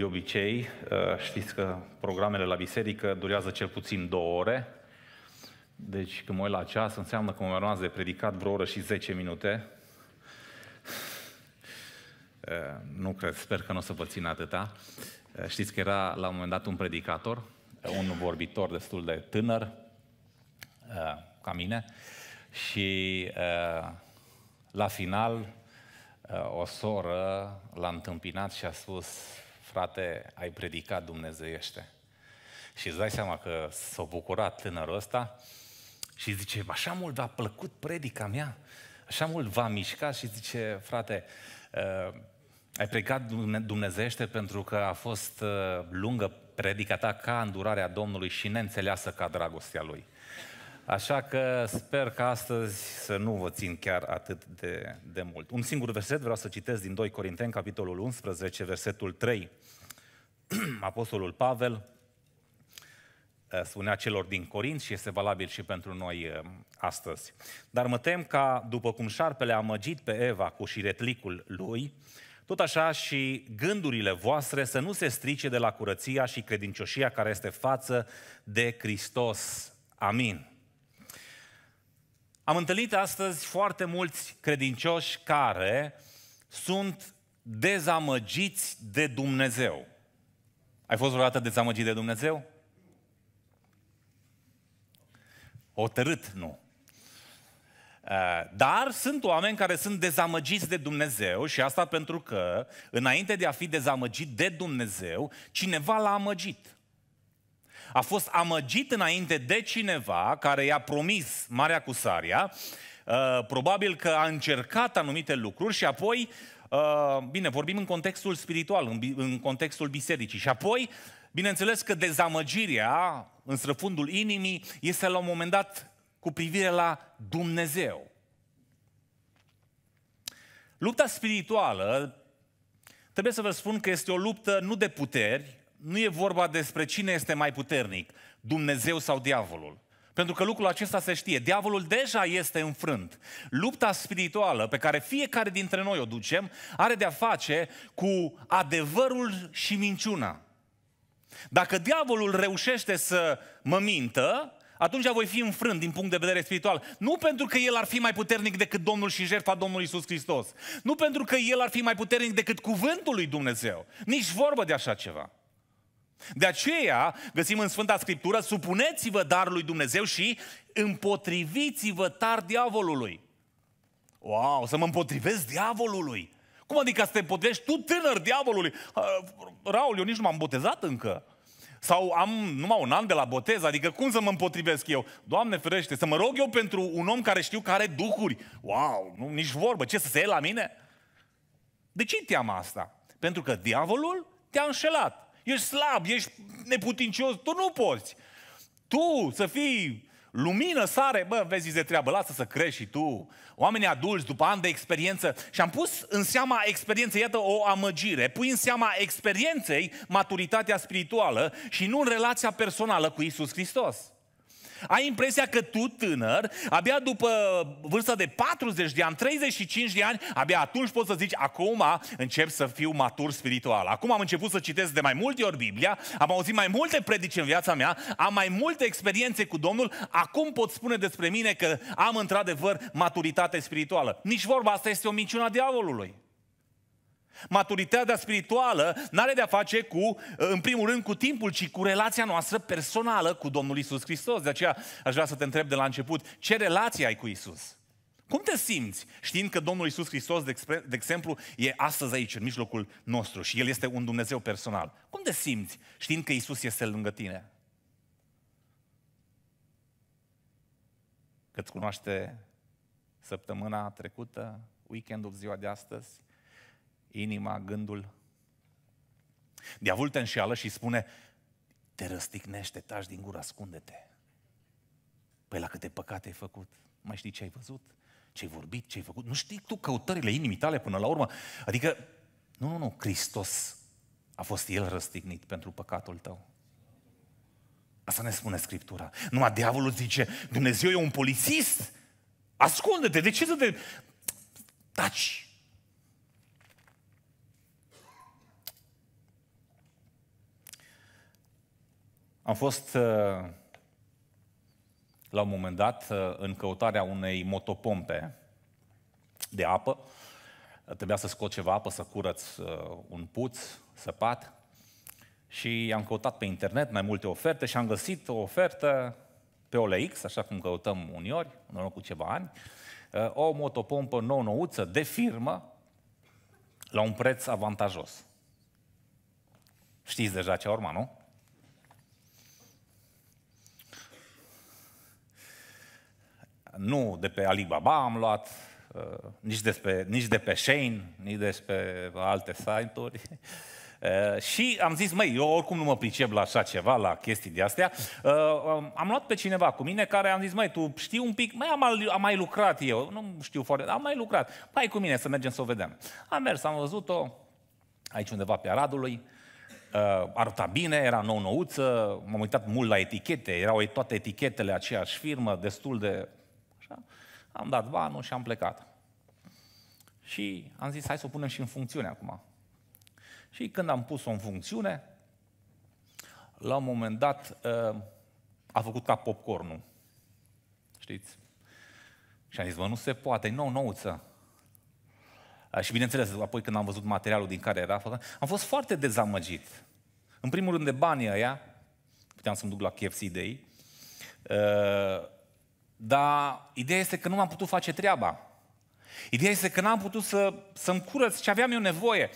de obicei, uh, știți că programele la biserică durează cel puțin două ore, deci când mă uit la ceas, înseamnă că mă urmează de predicat vreo oră și 10 minute. Uh, nu cred, sper că nu o să vă țin atâta. Uh, știți că era la un moment dat un predicator, un vorbitor destul de tânăr, ca mine, și la final o soră l-a întâmpinat și a spus frate, ai predicat dumnezeiește. Și îți dai seama că s-a bucurat tânărul ăsta și zice, așa mult v-a plăcut predica mea, așa mult v-a mișcat și zice, frate, uh, ai predicat dumnezeiește pentru că a fost uh, lungă predica ta ca îndurarea Domnului și neînțeleasă ca dragostea Lui. Așa că sper că astăzi să nu vă țin chiar atât de, de mult. Un singur verset vreau să citesc din 2 Corinteni, capitolul 11, versetul 3. Apostolul Pavel eh, spunea celor din Corint și este valabil și pentru noi eh, astăzi. Dar mă tem ca, după cum șarpele a măgit pe Eva cu șiretlicul lui, tot așa și gândurile voastre să nu se strice de la curăția și credincioșia care este față de Hristos. Amin. Am întâlnit astăzi foarte mulți credincioși care sunt dezamăgiți de Dumnezeu. Ai fost vreodată dezamăgit de Dumnezeu? tărât, nu. Eh, dar sunt oameni care sunt dezamăgiți de Dumnezeu și asta pentru că, înainte de a fi dezamăgit de Dumnezeu, cineva l-a amăgit a fost amăgit înainte de cineva care i-a promis Marea Cusaria, uh, probabil că a încercat anumite lucruri și apoi, uh, bine, vorbim în contextul spiritual, în contextul bisericii, și apoi, bineînțeles că dezamăgirea în străfundul inimii este la un moment dat cu privire la Dumnezeu. Lupta spirituală, trebuie să vă spun că este o luptă nu de puteri, nu e vorba despre cine este mai puternic, Dumnezeu sau diavolul. Pentru că lucrul acesta se știe. Diavolul deja este înfrânt. Lupta spirituală pe care fiecare dintre noi o ducem are de-a face cu adevărul și minciuna. Dacă diavolul reușește să mă mintă, atunci voi fi înfrânt din punct de vedere spiritual. Nu pentru că el ar fi mai puternic decât Domnul și jertfa Domnului Isus Hristos. Nu pentru că el ar fi mai puternic decât cuvântul lui Dumnezeu. Nici vorbă de așa ceva. De aceea găsim în Sfânta Scriptură, supuneți-vă dar lui Dumnezeu și împotriviți-vă tar diavolului. Wow, să mă împotrivesc diavolului. Cum adică să te împotrivești tu tânăr diavolului? Raul, eu nici nu m-am botezat încă. Sau am numai un an de la botez, adică cum să mă împotrivesc eu? Doamne ferește, să mă rog eu pentru un om care știu care are duhuri. Wow, nu, nici vorbă, ce să se ia la mine? De ce teama asta? Pentru că diavolul te-a înșelat ești slab, ești neputincios, tu nu poți. Tu să fii lumină, sare, bă, vezi de treabă, lasă să crești și tu. Oamenii adulți, după ani de experiență, și am pus în seama experienței, iată o amăgire, pui în seama experienței maturitatea spirituală și nu în relația personală cu Isus Hristos ai impresia că tu, tânăr, abia după vârsta de 40 de ani, 35 de ani, abia atunci poți să zici, acum încep să fiu matur spiritual. Acum am început să citesc de mai multe ori Biblia, am auzit mai multe predici în viața mea, am mai multe experiențe cu Domnul, acum pot spune despre mine că am într-adevăr maturitate spirituală. Nici vorba asta este o minciună a diavolului. Maturitatea spirituală nu are de-a face cu, în primul rând, cu timpul, ci cu relația noastră personală cu Domnul Isus Hristos. De aceea aș vrea să te întreb de la început, ce relație ai cu Isus? Cum te simți știind că Domnul Isus Hristos, de, exemplu, e astăzi aici, în mijlocul nostru și El este un Dumnezeu personal? Cum te simți știind că Isus este lângă tine? Că-ți cunoaște săptămâna trecută, weekendul, ziua de astăzi, inima, gândul. Diavolul te înșeală și spune, te răstignește, taci din gură, ascunde-te. Păi la câte păcate ai făcut? Mai știi ce ai văzut? Ce ai vorbit? Ce ai făcut? Nu știi tu căutările inimii tale până la urmă? Adică, nu, nu, nu, Hristos a fost El răstignit pentru păcatul tău. Asta ne spune Scriptura. Numai diavolul zice, Dumnezeu e un polițist? Ascunde-te, de ce să te... Taci! Am fost uh, la un moment dat uh, în căutarea unei motopompe de apă. Trebuia să scot ceva apă, să curăț uh, un puț săpat. Și am căutat pe internet mai multe oferte și am găsit o ofertă pe OLX, așa cum căutăm uniori, în urmă cu ceva ani, o motopompă nou-nouță de firmă la un preț avantajos. Știți deja ce urma, nu? Nu de pe Alibaba am luat, uh, nici, despre, nici de pe Shane, nici despre alte site-uri. Uh, și am zis, măi, eu oricum nu mă pricep la așa ceva, la chestii de astea. Uh, um, am luat pe cineva cu mine care am zis, măi, tu știi un pic, măi, am, am mai lucrat eu, nu știu foarte, dar am mai lucrat. Hai cu mine să mergem să o vedem. Am mers, am văzut-o aici undeva pe Aradului, uh, arăta bine, era nou-nouță, m-am uitat mult la etichete, erau toate etichetele aceeași firmă, destul de Așa. Am dat banul și am plecat. Și am zis, hai să o punem și în funcțiune acum. Și când am pus-o în funcțiune, la un moment dat uh, a făcut ca popcornul. Știți? Și am zis, mă, nu se poate, e nou, nouță. Uh, și bineînțeles, apoi când am văzut materialul din care era făcut, am fost foarte dezamăgit. În primul rând de banii ăia, puteam să-mi duc la KFC de ei, uh, dar ideea este că nu m-am putut face treaba. Ideea este că n-am putut să, să-mi curăț ce aveam eu nevoie.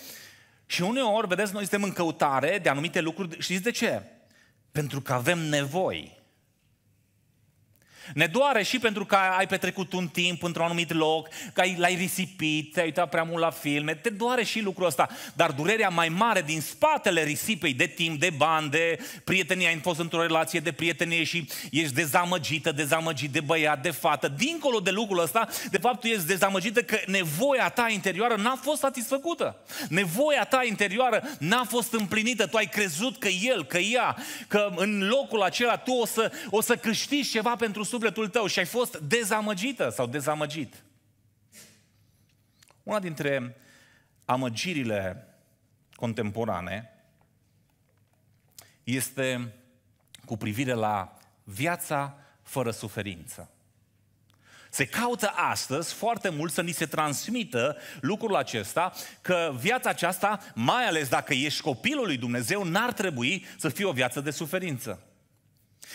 Și uneori, vedeți, noi suntem în căutare de anumite lucruri. Știți de ce? Pentru că avem nevoi. Ne doare și pentru că ai petrecut un timp într-un anumit loc, că ai, l-ai risipit, te-ai uitat prea mult la filme, te doare și lucrul ăsta. Dar durerea mai mare din spatele risipei de timp, de bani, de prietenie, ai fost într-o relație de prietenie și ești dezamăgită, dezamăgit de băiat, de fată. Dincolo de lucrul ăsta, de fapt tu ești dezamăgită că nevoia ta interioară n-a fost satisfăcută. Nevoia ta interioară n-a fost împlinită. Tu ai crezut că el, că ea, că în locul acela tu o să, o să câștigi ceva pentru sufletul tău și ai fost dezamăgită sau dezamăgit. Una dintre amăgirile contemporane este cu privire la viața fără suferință. Se caută astăzi foarte mult să ni se transmită lucrul acesta, că viața aceasta, mai ales dacă ești copilul lui Dumnezeu, n-ar trebui să fie o viață de suferință.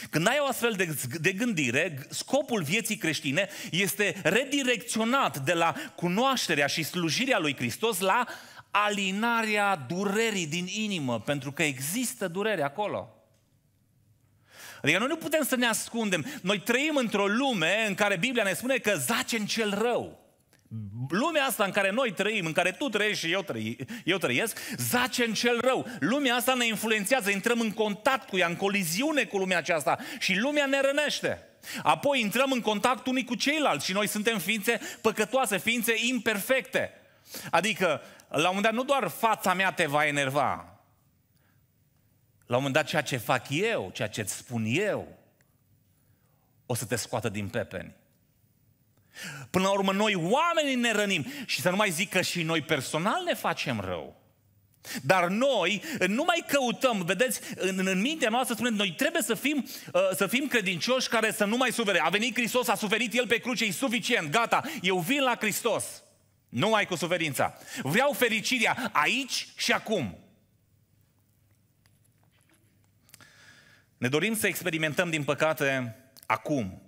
Când ai o astfel de, de gândire, scopul vieții creștine este redirecționat de la cunoașterea și slujirea lui Hristos la alinarea durerii din inimă, pentru că există durere acolo. Adică noi nu putem să ne ascundem. Noi trăim într-o lume în care Biblia ne spune că zace în cel rău. Lumea asta în care noi trăim, în care tu trăiești și eu, trăi, eu trăiesc, zace în cel rău. Lumea asta ne influențează, intrăm în contact cu ea, în coliziune cu lumea aceasta și lumea ne rănește. Apoi intrăm în contact unii cu ceilalți și noi suntem ființe păcătoase, ființe imperfecte. Adică, la un moment dat, nu doar fața mea te va enerva. La un moment dat, ceea ce fac eu, ceea ce îți spun eu, o să te scoată din pepeni. Până la urmă, noi oamenii ne rănim și să nu mai zic că și noi personal ne facem rău. Dar noi nu mai căutăm, vedeți, în, în mintea noastră spunem, noi trebuie să fim, uh, să fim credincioși care să nu mai sufere. A venit Hristos, a suferit El pe cruce, e suficient, gata, eu vin la Hristos. Nu mai cu suferința. Vreau fericirea aici și acum. Ne dorim să experimentăm, din păcate, acum,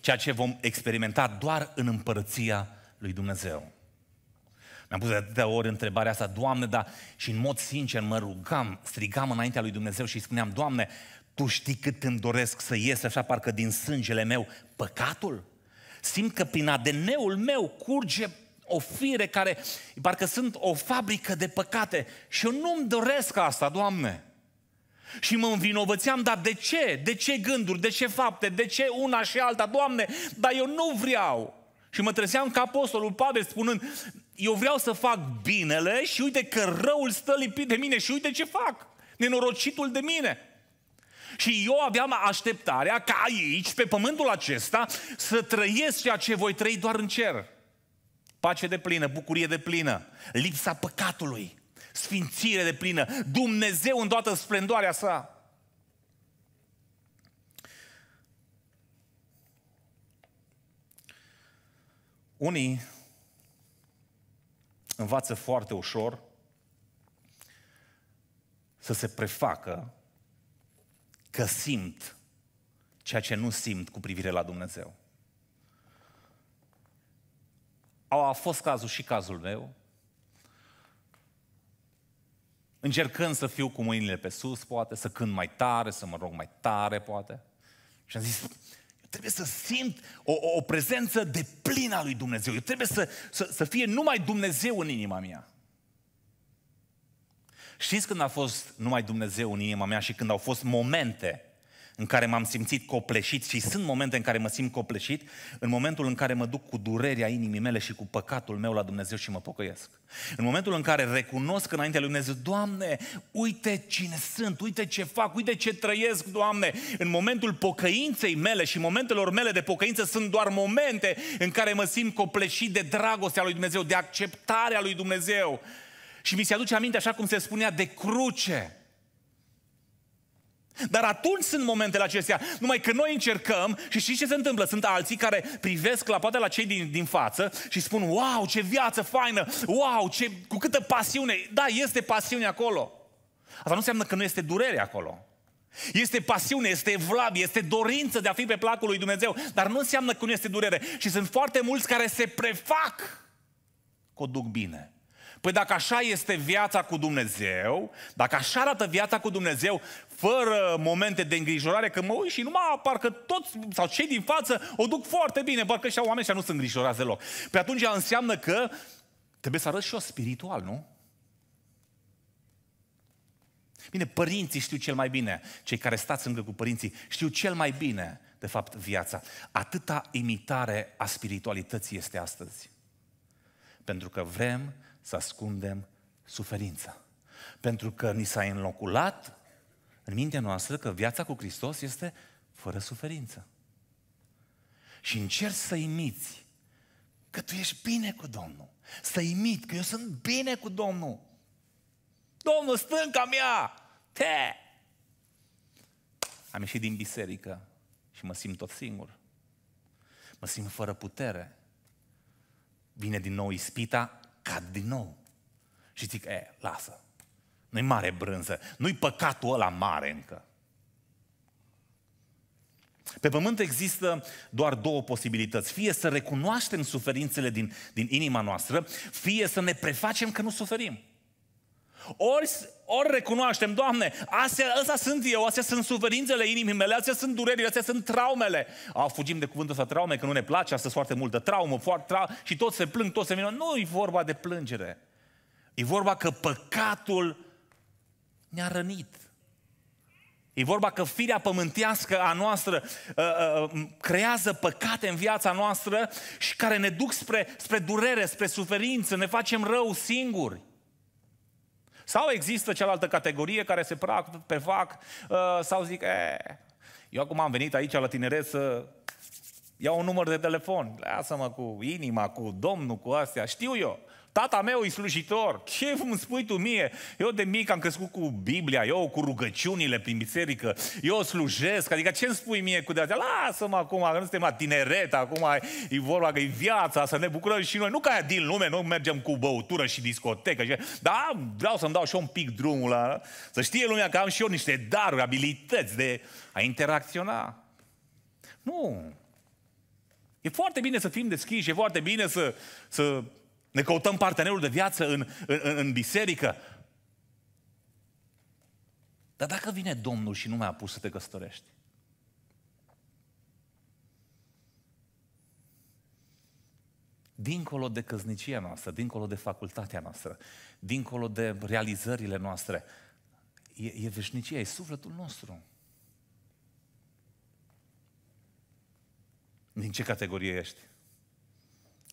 ceea ce vom experimenta doar în împărăția lui Dumnezeu. Mi-am pus de atâtea ori întrebarea asta, Doamne, dar și în mod sincer mă rugam, strigam înaintea lui Dumnezeu și spuneam, Doamne, Tu știi cât îmi doresc să ies așa parcă din sângele meu păcatul? Simt că prin ADN-ul meu curge o fire care, parcă sunt o fabrică de păcate și eu nu-mi doresc asta, Doamne. Și mă învinovățeam, dar de ce? De ce gânduri? De ce fapte? De ce una și alta? Doamne, dar eu nu vreau. Și mă trezeam ca apostolul Pavel spunând, eu vreau să fac binele și uite că răul stă lipit de mine și uite ce fac. Nenorocitul de mine. Și eu aveam așteptarea ca aici, pe pământul acesta, să trăiesc ceea ce voi trăi doar în cer. Pace de plină, bucurie de plină, lipsa păcatului, sfințire de plină, Dumnezeu în toată splendoarea sa. Unii învață foarte ușor să se prefacă că simt ceea ce nu simt cu privire la Dumnezeu. A fost cazul și cazul meu, încercând să fiu cu mâinile pe sus, poate, să cânt mai tare, să mă rog mai tare, poate. Și am zis, trebuie să simt o, o, o prezență de plină a lui Dumnezeu. Eu trebuie să, să, să fie numai Dumnezeu în inima mea. Știți când a fost numai Dumnezeu în inima mea și când au fost momente în care m-am simțit copleșit și sunt momente în care mă simt copleșit, în momentul în care mă duc cu durerea inimii mele și cu păcatul meu la Dumnezeu și mă pocăiesc. În momentul în care recunosc înaintea lui Dumnezeu, Doamne, uite cine sunt, uite ce fac, uite ce trăiesc, Doamne. În momentul pocăinței mele și momentelor mele de pocăință sunt doar momente în care mă simt copleșit de dragostea lui Dumnezeu, de acceptarea lui Dumnezeu. Și mi se aduce aminte, așa cum se spunea, de cruce. Dar atunci sunt momentele acestea, numai că noi încercăm și știți ce se întâmplă? Sunt alții care privesc la poate la cei din, din față și spun, wow, ce viață faină, wow, ce, cu câtă pasiune. Da, este pasiune acolo. Asta nu înseamnă că nu este durere acolo. Este pasiune, este evlav, este dorință de a fi pe placul lui Dumnezeu, dar nu înseamnă că nu este durere. Și sunt foarte mulți care se prefac că o duc bine. Păi dacă așa este viața cu Dumnezeu, dacă așa arată viața cu Dumnezeu, fără momente de îngrijorare, că mă uit și numai parcă toți sau cei din față o duc foarte bine, parcă și oameni și nu sunt îngrijorați deloc. Pe păi atunci înseamnă că trebuie să arăți și eu spiritual, nu? Bine, părinții știu cel mai bine, cei care stați încă cu părinții, știu cel mai bine, de fapt, viața. Atâta imitare a spiritualității este astăzi. Pentru că vrem să ascundem suferința. Pentru că ni s-a înloculat în mintea noastră că viața cu Hristos este fără suferință. Și încerci să imiți că tu ești bine cu Domnul. Să imit că eu sunt bine cu Domnul. Domnul, stânca mea! Te! Am ieșit din biserică și mă simt tot singur. Mă simt fără putere. Vine din nou ispita, cad din nou. Și zic, e, lasă, nu-i mare brânză, nu-i păcatul ăla mare încă. Pe pământ există doar două posibilități. Fie să recunoaștem suferințele din, din inima noastră, fie să ne prefacem că nu suferim. Ori, ori recunoaștem, Doamne, astea, astea sunt eu, astea sunt suferințele inimii mele, astea sunt durerile, astea sunt traumele. A, fugim de cuvântul ăsta traume, că nu ne place astăzi foarte mult de traumă, foarte tra- și toți se plâng, toți se vină. Nu e vorba de plângere. E vorba că păcatul ne-a rănit. E vorba că firea pământească a noastră uh, uh, um, creează păcate în viața noastră și care ne duc spre, spre durere, spre suferință, ne facem rău singuri. Sau există cealaltă categorie care se prac pe fac uh, sau zic, e, eu acum am venit aici la tineret să iau un număr de telefon, lasă-mă cu inima, cu domnul, cu astea, știu eu. Tata meu e slujitor. Ce îmi spui tu mie? Eu de mic am crescut cu Biblia, eu cu rugăciunile prin biserică, eu slujesc. Adică ce îmi spui mie cu de azi? Lasă-mă acum, că nu suntem la tineret, acum e vorba că e viața, să ne bucurăm și noi. Nu ca aia din lume, nu mergem cu băutură și discotecă. Și... Da, vreau să-mi dau și eu un pic drumul la... Să știe lumea că am și eu niște daruri, abilități de a interacționa. Nu, E foarte bine să fim deschiși, e foarte bine să, să ne căutăm partenerul de viață în, în, în biserică. Dar dacă vine Domnul și nu mai a pus să te căsătorești? Dincolo de căznicia noastră, dincolo de facultatea noastră, dincolo de realizările noastre, e, e veșnicia, e sufletul nostru. Din ce categorie ești?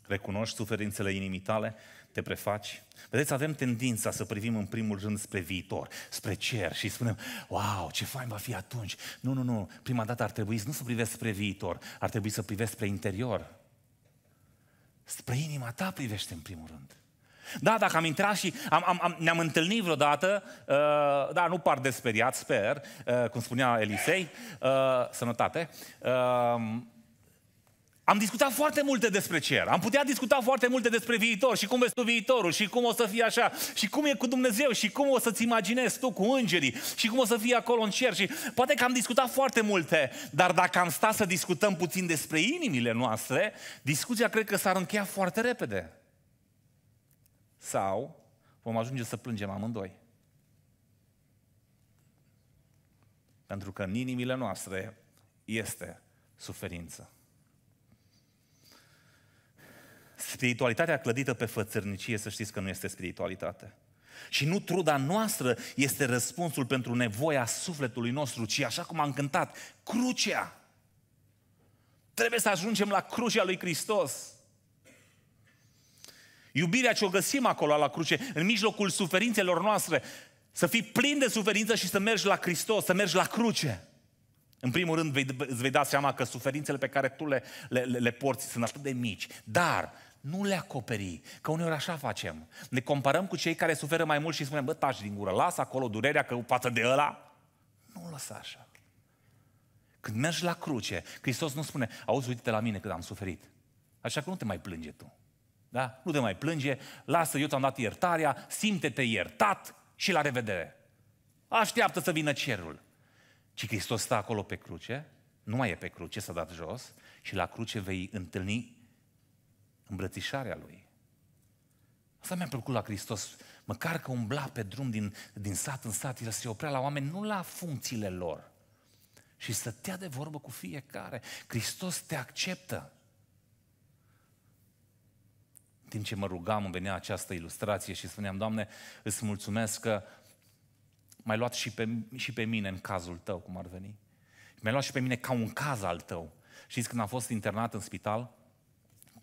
Recunoști suferințele inimii tale? Te prefaci? Vedeți, avem tendința să privim în primul rând spre viitor, spre cer și spunem, wow, ce fain va fi atunci. Nu, nu, nu, prima dată ar trebui să nu să privești spre viitor, ar trebui să privești spre interior. Spre inima ta privește în primul rând. Da, dacă am intrat și am, am, am, ne-am întâlnit vreodată, uh, da, nu par de speriat, sper, uh, cum spunea Elisei, uh, sănătate, uh, am discutat foarte multe despre cer, am putea discuta foarte multe despre viitor și cum vezi tu viitorul și cum o să fie așa și cum e cu Dumnezeu și cum o să-ți imaginezi tu cu îngerii și cum o să fie acolo în cer și poate că am discutat foarte multe, dar dacă am stat să discutăm puțin despre inimile noastre, discuția cred că s-ar încheia foarte repede. Sau vom ajunge să plângem amândoi. Pentru că în inimile noastre este suferință. Spiritualitatea clădită pe fățărnicie, să știți că nu este spiritualitate. Și nu truda noastră este răspunsul pentru nevoia sufletului nostru, ci așa cum am cântat, crucea. Trebuie să ajungem la crucea lui Hristos. Iubirea ce o găsim acolo la cruce, în mijlocul suferințelor noastre, să fii plin de suferință și să mergi la Hristos, să mergi la cruce. În primul rând vei, îți vei da seama că suferințele pe care tu le, le, le, le porți sunt atât de mici, dar nu le acoperi. Că uneori așa facem. Ne comparăm cu cei care suferă mai mult și spunem, bă, taci din gură, lasă acolo durerea că față de ăla. Nu lăsa așa. Când mergi la cruce, Hristos nu spune, auzi, uite la mine cât am suferit. Așa că nu te mai plânge tu. Da? Nu te mai plânge, lasă, eu ți-am dat iertarea, simte-te iertat și la revedere. Așteaptă să vină cerul. Ci Hristos stă acolo pe cruce, nu mai e pe cruce, s-a dat jos și la cruce vei întâlni îmbrățișarea Lui. Asta mi-a plăcut la Hristos. Măcar că umbla pe drum din, din sat în sat, el se oprea la oameni, nu la funcțiile lor. Și să te de vorbă cu fiecare. Hristos te acceptă. În timp ce mă rugam, îmi venea această ilustrație și spuneam, Doamne, îți mulțumesc că m-ai luat și pe, și pe mine în cazul Tău, cum ar veni. m ai luat și pe mine ca un caz al Tău. Știți, când am fost internat în spital,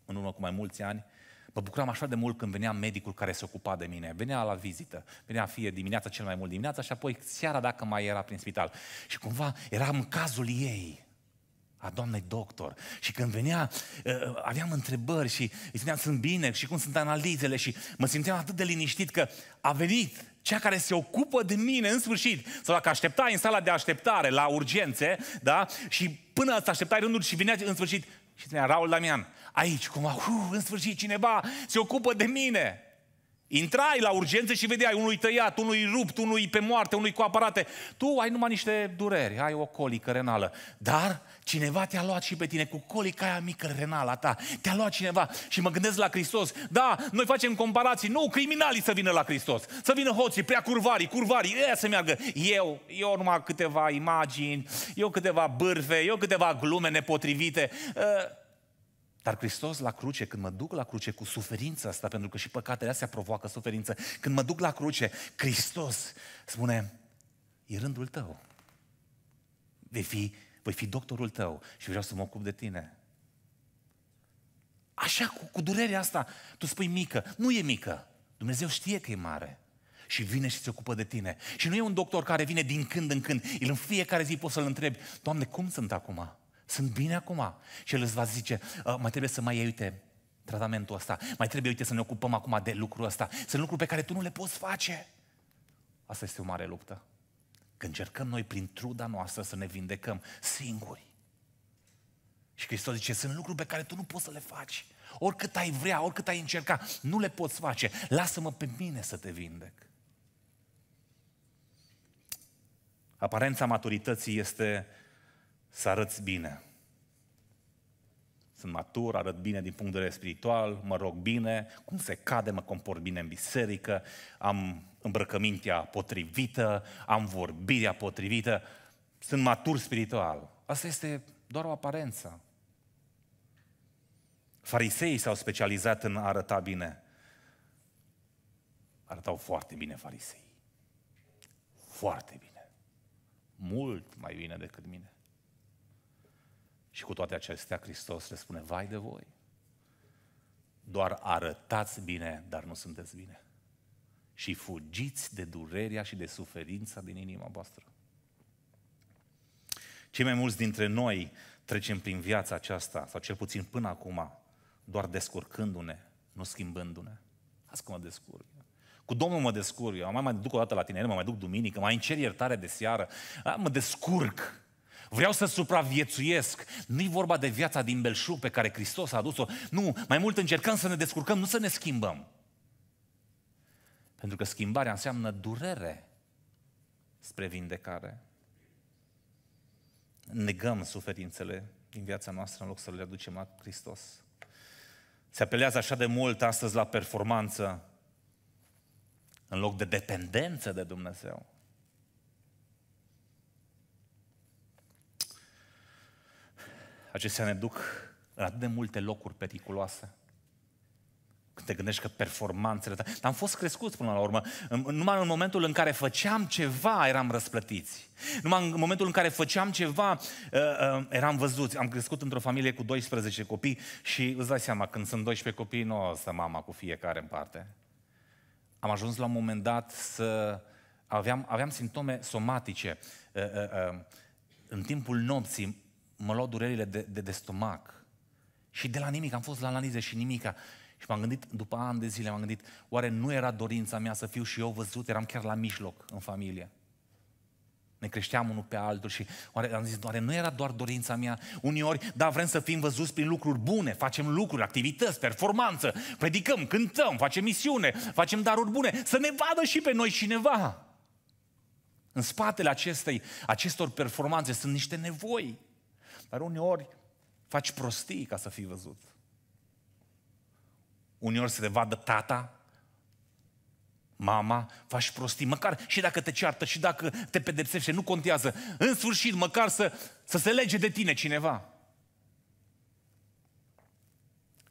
în urmă cu mai mulți ani, mă bucuram așa de mult când venea medicul care se ocupa de mine. Venea la vizită, venea fie dimineața, cel mai mult dimineața, și apoi seara dacă mai era prin spital. Și cumva eram în cazul ei, a doamnei doctor. Și când venea, uh, aveam întrebări și îi spuneam, sunt bine și cum sunt analizele și mă simțeam atât de liniștit că a venit cea care se ocupă de mine în sfârșit. Sau dacă așteptai în sala de așteptare la urgențe, da? Și până să așteptai rândul și venea în sfârșit și spunea, Raul Damian, aici, cum uf, în sfârșit cineva se ocupă de mine. Intrai la urgență și vedeai unui tăiat, unui rupt, unui pe moarte, unui cu aparate. Tu ai numai niște dureri, ai o colică renală. Dar cineva te-a luat și pe tine cu colica aia mică renală ta. Te-a luat cineva și mă gândesc la Hristos. Da, noi facem comparații. Nu, criminalii să vină la Hristos. Să vină hoții, prea curvarii, curvarii, ăia să meargă. Eu, eu numai câteva imagini, eu câteva bârfe, eu câteva glume nepotrivite. Uh, dar Hristos la cruce, când mă duc la cruce cu suferința asta, pentru că și păcatele astea provoacă suferință, când mă duc la cruce, Hristos spune, e rândul tău. Vei fi, voi fi doctorul tău și vreau să mă ocup de tine. Așa, cu, cu durerea asta, tu spui mică. Nu e mică. Dumnezeu știe că e mare. Și vine și se ocupă de tine. Și nu e un doctor care vine din când în când. El în fiecare zi poți să-l întrebi, Doamne, cum sunt acum? Sunt bine acum. Și el îți va zice, ă, mai trebuie să mai iei, uite, tratamentul ăsta. Mai trebuie, uite, să ne ocupăm acum de lucrul ăsta. Sunt lucruri pe care tu nu le poți face. Asta este o mare luptă. Când încercăm noi prin truda noastră să ne vindecăm singuri. Și Hristos zice, sunt lucruri pe care tu nu poți să le faci. Oricât ai vrea, oricât ai încerca, nu le poți face. Lasă-mă pe mine să te vindec. Aparența maturității este să arăți bine. Sunt matur, arăt bine din punct de vedere spiritual, mă rog bine, cum se cade, mă comport bine în biserică, am îmbrăcămintea potrivită, am vorbirea potrivită, sunt matur spiritual. Asta este doar o aparență. Fariseii s-au specializat în a arăta bine. Arătau foarte bine farisei. Foarte bine. Mult mai bine decât mine. Și cu toate acestea, Hristos le spune, vai de voi, doar arătați bine, dar nu sunteți bine. Și fugiți de durerea și de suferința din inima voastră. Cei mai mulți dintre noi trecem prin viața aceasta, sau cel puțin până acum, doar descurcându-ne, nu schimbându-ne. Asta cum mă descurc. Cu Domnul mă descurc, eu mai, mai duc o dată la tine, mă mai duc duminică, mai încer iertare de seară, mă descurc. Vreau să supraviețuiesc. Nu-i vorba de viața din belșug pe care Hristos a adus-o. Nu, mai mult încercăm să ne descurcăm, nu să ne schimbăm. Pentru că schimbarea înseamnă durere spre vindecare. Negăm suferințele din viața noastră în loc să le aducem la Hristos. Se apelează așa de mult astăzi la performanță în loc de dependență de Dumnezeu. acestea ne duc în atât de multe locuri periculoase. Când te gândești că performanțele tale... Dar am fost crescuți până la urmă. Numai în momentul în care făceam ceva eram răsplătiți. Numai în momentul în care făceam ceva uh, uh, eram văzuți. Am crescut într-o familie cu 12 copii și îți dai seama, când sunt 12 copii, nu o să mama cu fiecare în parte. Am ajuns la un moment dat să... Aveam, aveam simptome somatice. Uh, în timpul nopții mă luau durerile de, de, de stomac. Și de la nimic, am fost la analize și nimica. Și m-am gândit, după ani de zile, m-am gândit, oare nu era dorința mea să fiu și eu văzut? Eram chiar la mijloc în familie. Ne creșteam unul pe altul și oare, am zis, oare nu era doar dorința mea? Uneori, da, vrem să fim văzuți prin lucruri bune, facem lucruri, activități, performanță, predicăm, cântăm, facem misiune, facem daruri bune, să ne vadă și pe noi cineva. În spatele acestei, acestor performanțe sunt niște nevoi. Dar uneori faci prostii ca să fii văzut. Uneori se te vadă tata, mama, faci prostii, măcar și dacă te ceartă, și dacă te pedepsește, nu contează. În sfârșit, măcar să, să se lege de tine cineva.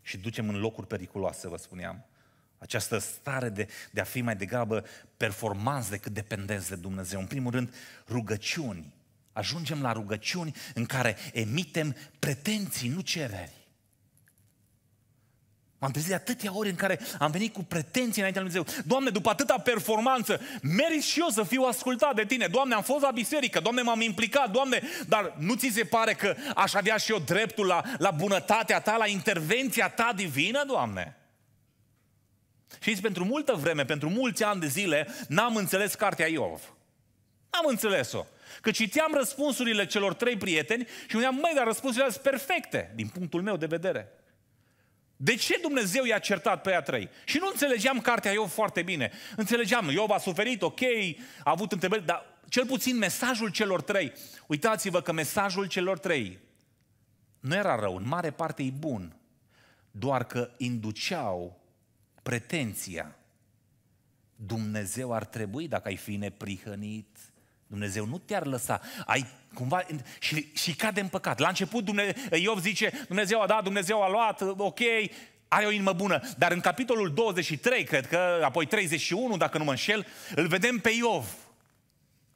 Și ducem în locuri periculoase, vă spuneam. Această stare de, de a fi mai degrabă performanți decât dependenți de Dumnezeu. În primul rând, rugăciuni Ajungem la rugăciuni în care emitem pretenții, nu cereri. M-am trezit de atâtea ori în care am venit cu pretenții înaintea lui Dumnezeu. Doamne, după atâta performanță, merit și eu să fiu ascultat de tine. Doamne, am fost la biserică, Doamne, m-am implicat, Doamne, dar nu ți se pare că aș avea și eu dreptul la, la bunătatea ta, la intervenția ta divină, Doamne? Știți, pentru multă vreme, pentru mulți ani de zile, n-am înțeles cartea Iov. N-am înțeles-o. Că citeam răspunsurile celor trei prieteni și uneam, măi, dar răspunsurile sunt perfecte, din punctul meu de vedere. De ce Dumnezeu i-a certat pe ea trei? Și nu înțelegeam cartea eu foarte bine. Înțelegeam, eu a suferit, ok, a avut întrebări, dar cel puțin mesajul celor trei. Uitați-vă că mesajul celor trei nu era rău, în mare parte e bun, doar că induceau pretenția. Dumnezeu ar trebui, dacă ai fi neprihănit, Dumnezeu nu te-ar lăsa. Ai cumva, și, și cade în păcat. La început Dumnezeu, Iov zice, Dumnezeu a dat, Dumnezeu a luat, ok, are o inimă bună. Dar în capitolul 23, cred că, apoi 31, dacă nu mă înșel, îl vedem pe Iov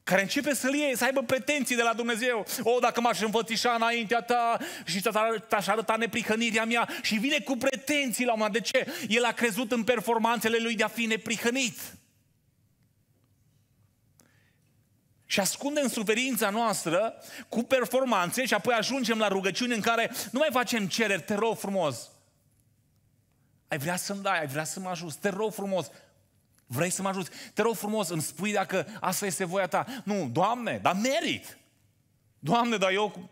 care începe să-l iei, să aibă pretenții de la Dumnezeu. O, oh, dacă m-aș învățișa înaintea ta și aș arăta neprihănirea mea și vine cu pretenții la una. De ce? El a crezut în performanțele lui de a fi neprihănit. Și ascundem suferința noastră cu performanțe și apoi ajungem la rugăciuni în care nu mai facem cereri, te rog frumos. Ai vrea să-mi dai, ai vrea să mă ajut? te rog frumos. Vrei să mă ajut? Te rog frumos, îmi spui dacă asta este voia ta. Nu, Doamne, dar merit. Doamne, dar eu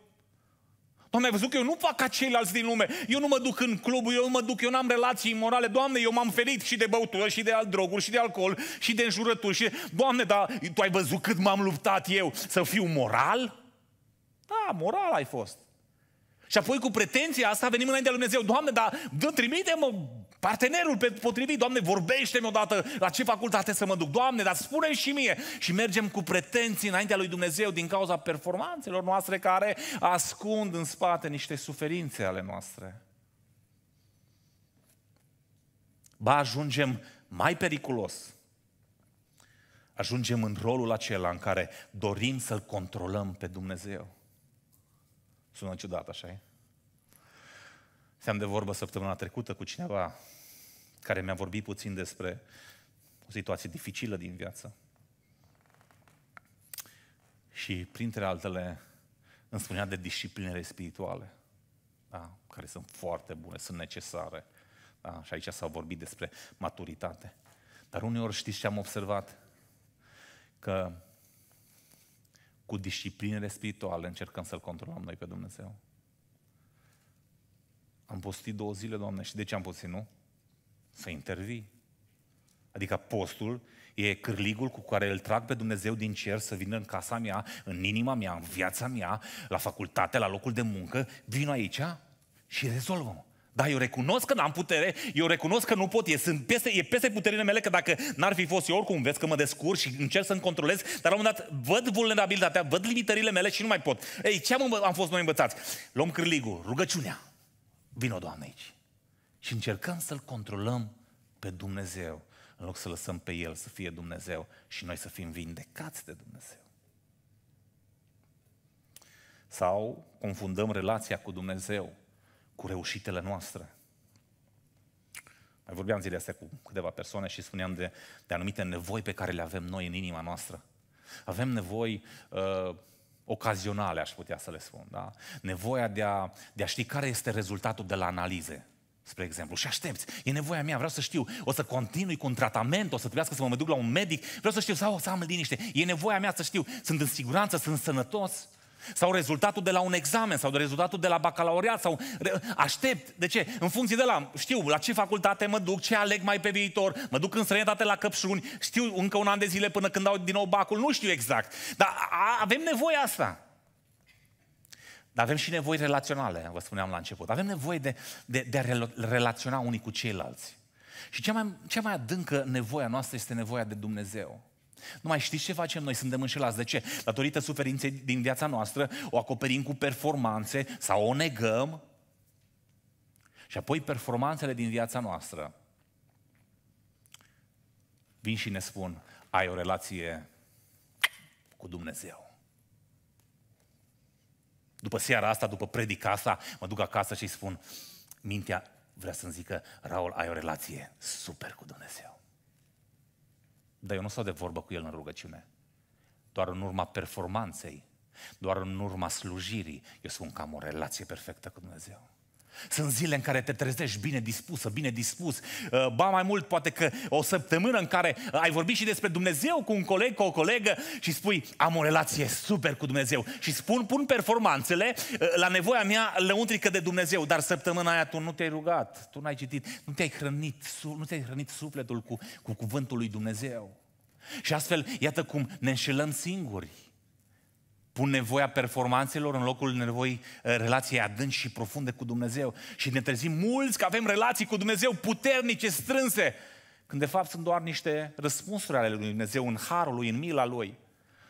Doamne, ai văzut că eu nu fac ca ceilalți din lume. Eu nu mă duc în club, eu nu mă duc, eu n-am relații imorale. Doamne, eu m-am ferit și de băutură, și de al droguri, și de alcool, și de înjurături. Și Doamne, dar tu ai văzut cât m-am luptat eu să fiu moral? Da, moral ai fost. Și apoi cu pretenția asta venim înaintea Lui Dumnezeu. Doamne, dar trimite-mă Partenerul potrivit, Doamne, vorbește-mi odată la ce facultate să mă duc. Doamne, dar spune și mie. Și mergem cu pretenții înaintea lui Dumnezeu din cauza performanțelor noastre care ascund în spate niște suferințe ale noastre. Ba, ajungem mai periculos. Ajungem în rolul acela în care dorim să-L controlăm pe Dumnezeu. Sună ciudat, așa e? Seam de vorbă săptămâna trecută cu cineva care mi-a vorbit puțin despre o situație dificilă din viață. Și, printre altele, îmi spunea de disciplinele spirituale, da? care sunt foarte bune, sunt necesare. Da? Și aici s-a vorbit despre maturitate. Dar uneori știți ce am observat? Că cu disciplinele spirituale încercăm să-L controlăm noi pe Dumnezeu. Am postit două zile, Doamne, și de ce am postit, nu? să intervii. Adică postul e cârligul cu care îl trag pe Dumnezeu din cer să vină în casa mea, în inima mea, în viața mea, la facultate, la locul de muncă, vin aici și rezolvăm. Dar eu recunosc că n-am putere, eu recunosc că nu pot, e, sunt peste, e peste puterile mele că dacă n-ar fi fost eu oricum, vezi că mă descurc și încerc să-mi controlez, dar la un moment dat văd vulnerabilitatea, văd limitările mele și nu mai pot. Ei, ce am, am fost noi învățați? Luăm cârligul, rugăciunea. vină Doamne, aici și încercăm să-L controlăm pe Dumnezeu, în loc să lăsăm pe El să fie Dumnezeu și noi să fim vindecați de Dumnezeu. Sau confundăm relația cu Dumnezeu cu reușitele noastre. Mai vorbeam zilele astea cu câteva persoane și spuneam de, de anumite nevoi pe care le avem noi în inima noastră. Avem nevoi uh, ocazionale, aș putea să le spun, da? Nevoia de a, de a ști care este rezultatul de la analize spre exemplu, și aștepți, e nevoia mea, vreau să știu, o să continui cu un tratament, o să trebuiască să mă duc la un medic, vreau să știu, sau o să am liniște, e nevoia mea să știu, sunt în siguranță, sunt sănătos, sau rezultatul de la un examen, sau de rezultatul de la bacalaureat, sau aștept, de ce? În funcție de la, știu la ce facultate mă duc, ce aleg mai pe viitor, mă duc în străinătate la căpșuni, știu încă un an de zile până când dau din nou bacul, nu știu exact, dar avem nevoie asta. Dar avem și nevoi relaționale, vă spuneam la început. Avem nevoie de, de, de a relaționa unii cu ceilalți. Și cea mai, cea mai adâncă nevoia noastră este nevoia de Dumnezeu. Nu mai știți ce facem noi, suntem înșelați. De ce? Datorită suferinței din viața noastră, o acoperim cu performanțe sau o negăm. Și apoi performanțele din viața noastră vin și ne spun, ai o relație cu Dumnezeu. După seara asta, după predica asta, mă duc acasă și îi spun, mintea vrea să-mi zică, Raul, ai o relație super cu Dumnezeu. Dar eu nu stau de vorbă cu el în rugăciune. Doar în urma performanței, doar în urma slujirii, eu spun că am o relație perfectă cu Dumnezeu. Sunt zile în care te trezești bine dispusă, bine dispus. Uh, ba mai mult, poate că o săptămână în care ai vorbit și despre Dumnezeu cu un coleg, cu o colegă și spui, am o relație super cu Dumnezeu. Și spun, pun performanțele uh, la nevoia mea lăuntrică de Dumnezeu. Dar săptămâna aia tu nu te-ai rugat, tu n-ai citit, nu te-ai hrănit, nu te-ai hrănit sufletul cu, cu cuvântul lui Dumnezeu. Și astfel, iată cum ne înșelăm singuri. Pun nevoia performanțelor în locul nevoi eh, relației adânci și profunde cu Dumnezeu. Și ne trezim mulți că avem relații cu Dumnezeu puternice, strânse, când de fapt sunt doar niște răspunsuri ale lui Dumnezeu în harul lui, în mila lui.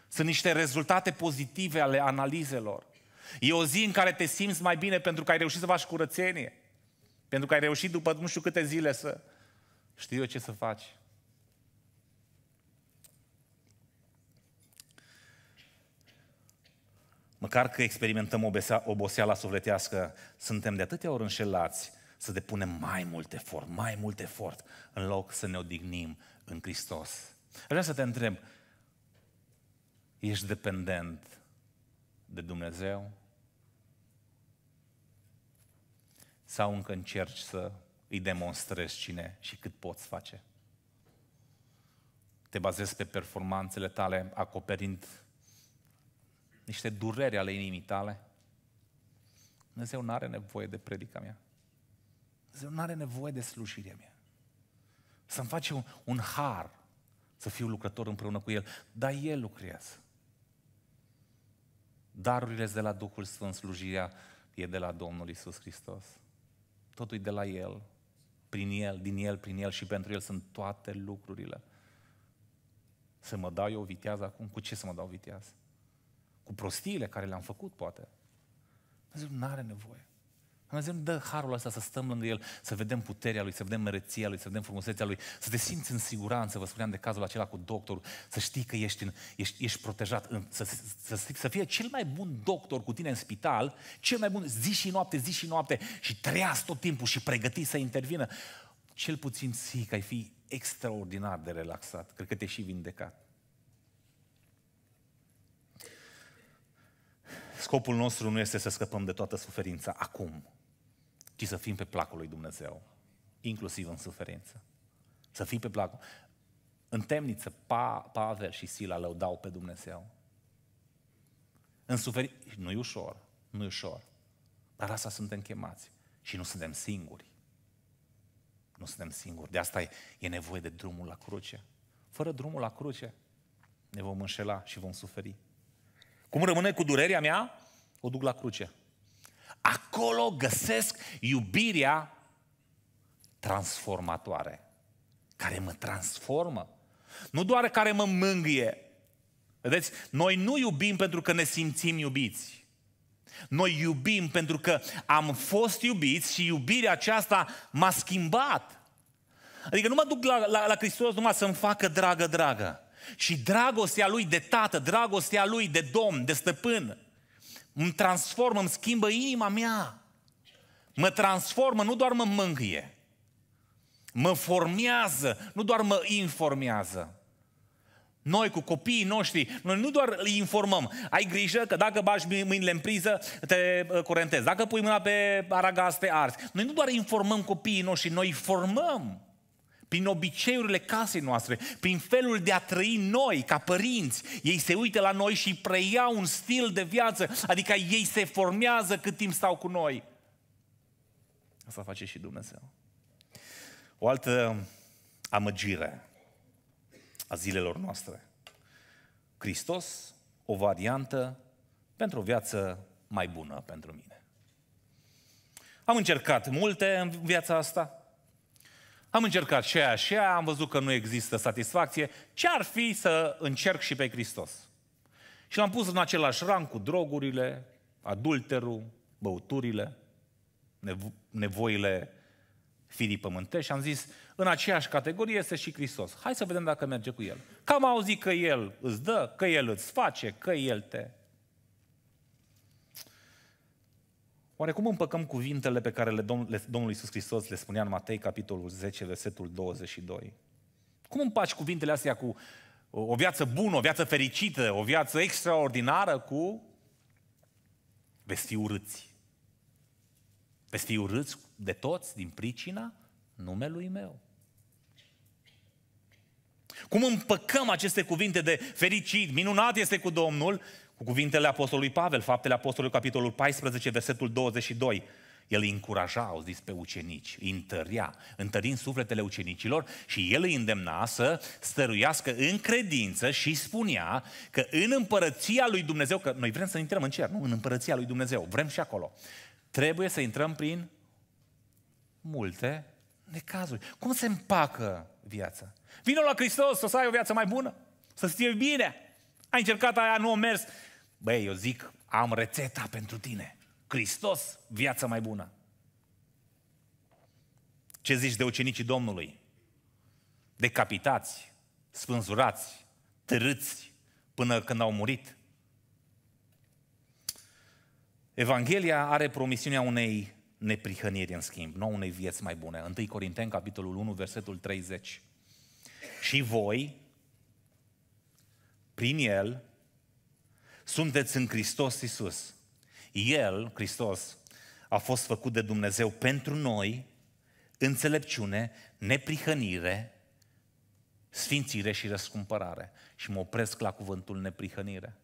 Sunt niște rezultate pozitive ale analizelor. E o zi în care te simți mai bine pentru că ai reușit să faci curățenie. Pentru că ai reușit după nu știu câte zile să știu eu ce să faci. Măcar că experimentăm oboseala sufletească, suntem de atâtea ori înșelați să depunem mai mult efort, mai mult efort, în loc să ne odihnim în Hristos. vrea să te întreb, ești dependent de Dumnezeu? Sau încă încerci să îi demonstrezi cine și cât poți face? Te bazezi pe performanțele tale acoperind niște dureri ale inimii tale, Dumnezeu nu are nevoie de predica mea. Dumnezeu nu are nevoie de slujirea mea. Să-mi face un, un har să fiu lucrător împreună cu El. Dar El lucrează. Darurile de la Duhul Sfânt, slujirea e de la Domnul Isus Hristos. Totul e de la El, prin El, din El, prin El și pentru El sunt toate lucrurile. Să mă dau eu vitează acum? Cu ce să mă dau vitează? cu prostiile care le-am făcut, poate. Dumnezeu nu are nevoie. Dumnezeu nu dă harul ăsta să stăm lângă El, să vedem puterea Lui, să vedem măreția Lui, să vedem frumusețea Lui, să te simți în siguranță, vă spuneam de cazul acela cu doctorul, să știi că ești, în, ești, ești protejat, în, să, să, să fie cel mai bun doctor cu tine în spital, cel mai bun zi și noapte, zi și noapte și treaz tot timpul și pregăti să intervină. Cel puțin ții că ai fi extraordinar de relaxat, cred că te și vindecat. Scopul nostru nu este să scăpăm de toată suferința acum, ci să fim pe placul lui Dumnezeu, inclusiv în suferință. Să fim pe placul. În temniță, pa, Pavel și Sila lăudau pe Dumnezeu. În suferință, nu e ușor, nu e ușor. Dar asta suntem chemați. Și nu suntem singuri. Nu suntem singuri. De asta e, e nevoie de drumul la cruce. Fără drumul la cruce ne vom înșela și vom suferi. Cum rămâne cu durerea mea? O duc la cruce. Acolo găsesc iubirea transformatoare, care mă transformă. Nu doar care mă mângâie. Vedeți, noi nu iubim pentru că ne simțim iubiți. Noi iubim pentru că am fost iubiți și iubirea aceasta m-a schimbat. Adică nu mă duc la, la, la Hristos numai să-mi facă dragă, dragă. Și dragostea lui de tată, dragostea lui de domn, de stăpân, îmi transformă, îmi schimbă inima mea. Mă transformă, nu doar mă mângâie. Mă formează, nu doar mă informează. Noi cu copiii noștri, noi nu doar îi informăm. Ai grijă că dacă bagi mâinile în priză, te uh, curentezi. Dacă pui mâna pe te arzi. Noi nu doar informăm copiii noștri, noi formăm prin obiceiurile casei noastre, prin felul de a trăi noi ca părinți. Ei se uită la noi și preiau un stil de viață, adică ei se formează cât timp stau cu noi. Asta face și Dumnezeu. O altă amăgire a zilelor noastre. Hristos, o variantă pentru o viață mai bună pentru mine. Am încercat multe în viața asta, am încercat și aia și aia, am văzut că nu există satisfacție. Ce ar fi să încerc și pe Hristos? Și l-am pus în același rang cu drogurile, adulterul, băuturile, nevo- nevoile firii pământești și am zis, în aceeași categorie este și Hristos. Hai să vedem dacă merge cu El. Cam auzit că El îți dă, că El îți face, că El te Oare cum împăcăm cuvintele pe care le Domn, le, Domnul Iisus Hristos le spunea în Matei, capitolul 10, versetul 22? Cum împaci cuvintele astea cu o viață bună, o viață fericită, o viață extraordinară cu vestii urâți? Vestii urâți de toți din pricina numelui meu. Cum împăcăm aceste cuvinte de fericit, minunat este cu Domnul, cu cuvintele Apostolului Pavel, faptele Apostolului, capitolul 14, versetul 22, el îi încuraja, au zis, pe ucenici, îi întărea, întărind sufletele ucenicilor și el îi îndemna să stăruiască în credință și spunea că în împărăția lui Dumnezeu, că noi vrem să intrăm în cer, nu? În împărăția lui Dumnezeu, vrem și acolo. Trebuie să intrăm prin multe necazuri. Cum se împacă viața? Vino la Hristos să ai o viață mai bună, să-ți fie bine. Ai încercat aia, nu a mers, Băi, eu zic, am rețeta pentru tine. Hristos, viața mai bună. Ce zici de ucenicii Domnului? Decapitați, spânzurați, târâți până când au murit. Evanghelia are promisiunea unei neprihăniri, în schimb, nu unei vieți mai bune. 1 Corinteni, capitolul 1, versetul 30. Și voi, prin el, sunteți în Hristos Isus. El, Hristos, a fost făcut de Dumnezeu pentru noi, înțelepciune, neprihănire, sfințire și răscumpărare. Și mă opresc la cuvântul neprihănire.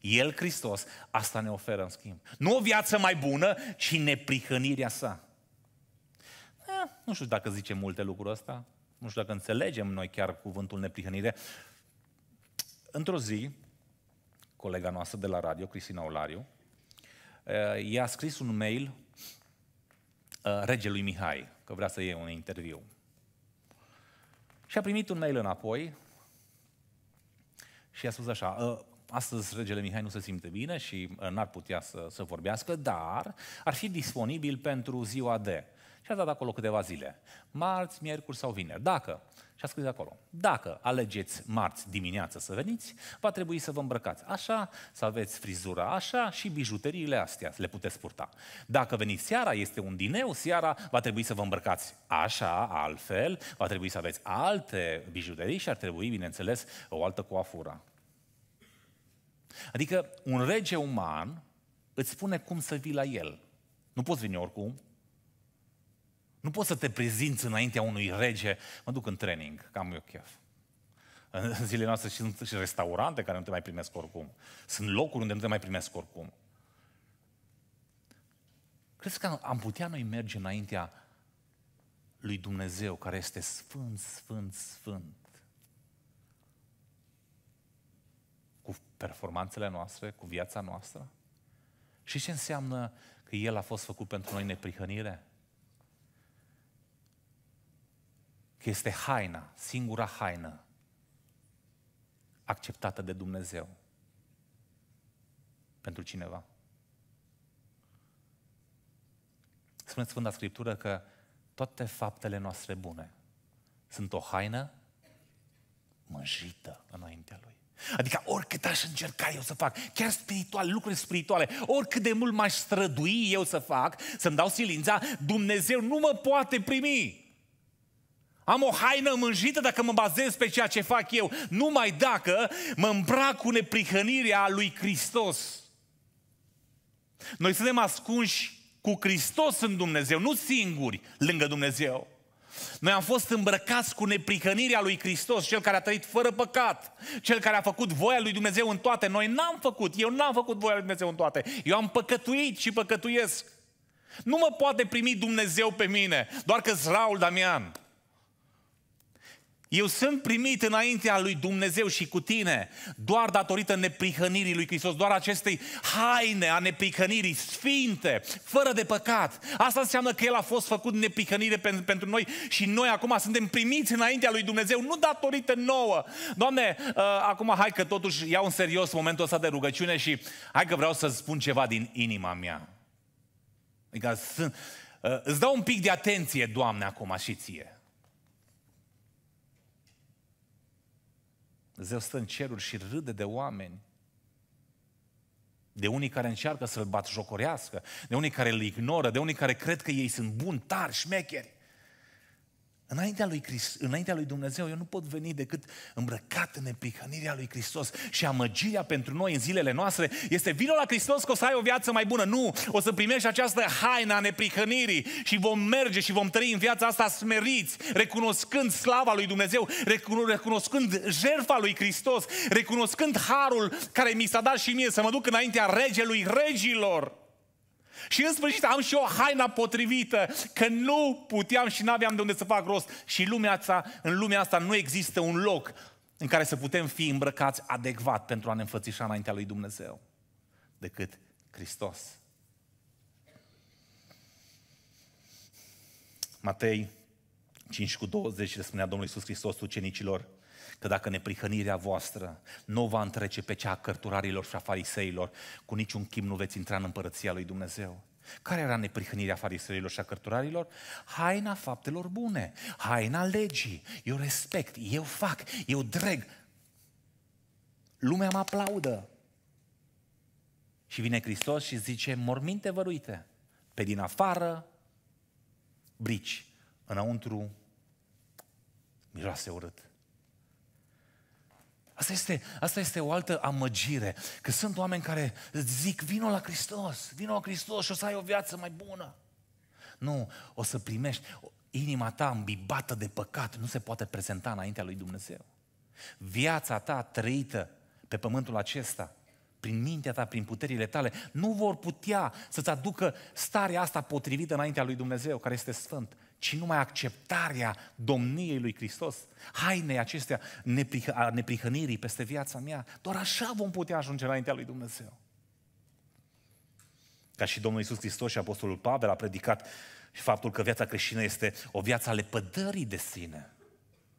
El, Hristos, asta ne oferă în schimb. Nu o viață mai bună, ci neprihănirea sa. Eh, nu știu dacă zice multe lucruri ăsta, nu știu dacă înțelegem noi chiar cuvântul neprihănire. Într-o zi, colega noastră de la radio, Cristina Olariu, eh, i-a scris un mail eh, regelui Mihai, că vrea să iei un interviu. Și a primit un mail înapoi și a spus așa, eh, astăzi regele Mihai nu se simte bine și n-ar putea să, să vorbească, dar ar fi disponibil pentru ziua de. Și a dat acolo câteva zile, marți, miercuri sau vineri. Dacă și a scris acolo, dacă alegeți marți dimineață să veniți, va trebui să vă îmbrăcați așa, să aveți frizura așa și bijuteriile astea le puteți purta. Dacă veniți seara, este un dineu, seara va trebui să vă îmbrăcați așa, altfel, va trebui să aveți alte bijuterii și ar trebui, bineînțeles, o altă coafură. Adică un rege uman îți spune cum să vii la el. Nu poți veni oricum, nu poți să te prezinți înaintea unui rege. Mă duc în training, cam eu chef. În zilele noastre și sunt și restaurante care nu te mai primesc oricum. Sunt locuri unde nu te mai primesc oricum. Crezi că am putea noi merge înaintea lui Dumnezeu care este sfânt, sfânt, sfânt? Cu performanțele noastre, cu viața noastră? Și ce înseamnă că El a fost făcut pentru noi neprihănire? că este haina, singura haină acceptată de Dumnezeu pentru cineva. Spune Sfânta Scriptură că toate faptele noastre bune sunt o haină mânjită înaintea Lui. Adică oricât aș încerca eu să fac, chiar spiritual, lucruri spirituale, oricât de mult m-aș strădui eu să fac, să-mi dau silința, Dumnezeu nu mă poate primi. Am o haină mânjită dacă mă bazez pe ceea ce fac eu, numai dacă mă îmbrac cu neprihănirea lui Hristos. Noi suntem ascunși cu Hristos în Dumnezeu, nu singuri lângă Dumnezeu. Noi am fost îmbrăcați cu neprihănirea lui Hristos, cel care a trăit fără păcat, cel care a făcut voia lui Dumnezeu în toate. Noi n-am făcut, eu n-am făcut voia lui Dumnezeu în toate. Eu am păcătuit și păcătuiesc. Nu mă poate primi Dumnezeu pe mine, doar că zraul Damian. Eu sunt primit înaintea lui Dumnezeu și cu tine doar datorită neprihănirii lui Hristos, doar acestei haine a neprihănirii, sfinte, fără de păcat. Asta înseamnă că El a fost făcut neprihănire pentru noi și noi acum suntem primiți înaintea lui Dumnezeu, nu datorită nouă. Doamne, uh, acum hai că totuși iau în serios momentul ăsta de rugăciune și hai că vreau să spun ceva din inima mea. Adică sunt, uh, îți dau un pic de atenție, Doamne, acum și ție. Dumnezeu stă în ceruri și râde de oameni. De unii care încearcă să-L bat jocorească, de unii care îl ignoră, de unii care cred că ei sunt buni, tari, șmecheri. Înaintea lui, Christ, înaintea lui Dumnezeu eu nu pot veni decât îmbrăcat în neprihănirea lui Hristos și amăgirea pentru noi în zilele noastre este vino la Hristos că o să ai o viață mai bună. Nu, o să primești această haină a neprihănirii și vom merge și vom trăi în viața asta smeriți, recunoscând slava lui Dumnezeu, recunoscând jertfa lui Hristos, recunoscând harul care mi s-a dat și mie să mă duc înaintea regelui regilor. Și în sfârșit am și o haina potrivită, că nu puteam și nu aveam de unde să fac rost. Și lumea asta, în lumea asta nu există un loc în care să putem fi îmbrăcați adecvat pentru a ne înfățișa înaintea lui Dumnezeu, decât Hristos. Matei 5 cu 20 le spunea Domnul Iisus Hristos ucenicilor, că dacă neprihănirea voastră nu va întrece pe cea a cărturarilor și a fariseilor, cu niciun chim nu veți intra în împărăția lui Dumnezeu. Care era neprihănirea fariseilor și a cărturarilor? Haina faptelor bune, haina legii. Eu respect, eu fac, eu dreg. Lumea mă aplaudă. Și vine Hristos și zice, morminte văruite, pe din afară, brici, înăuntru, miroase urât. Asta este, asta este o altă amăgire. Că sunt oameni care zic, vino la Hristos, vino la Hristos și o să ai o viață mai bună. Nu, o să primești, inima ta îmbibată de păcat nu se poate prezenta înaintea lui Dumnezeu. Viața ta trăită pe pământul acesta, prin mintea ta, prin puterile tale, nu vor putea să-ți aducă starea asta potrivită înaintea lui Dumnezeu, care este sfânt ci numai acceptarea domniei lui Hristos, hainei acestea a neprihănirii peste viața mea. Doar așa vom putea ajunge înaintea lui Dumnezeu. Ca și Domnul Iisus Hristos și Apostolul Pavel a predicat și faptul că viața creștină este o viață ale pădării de sine.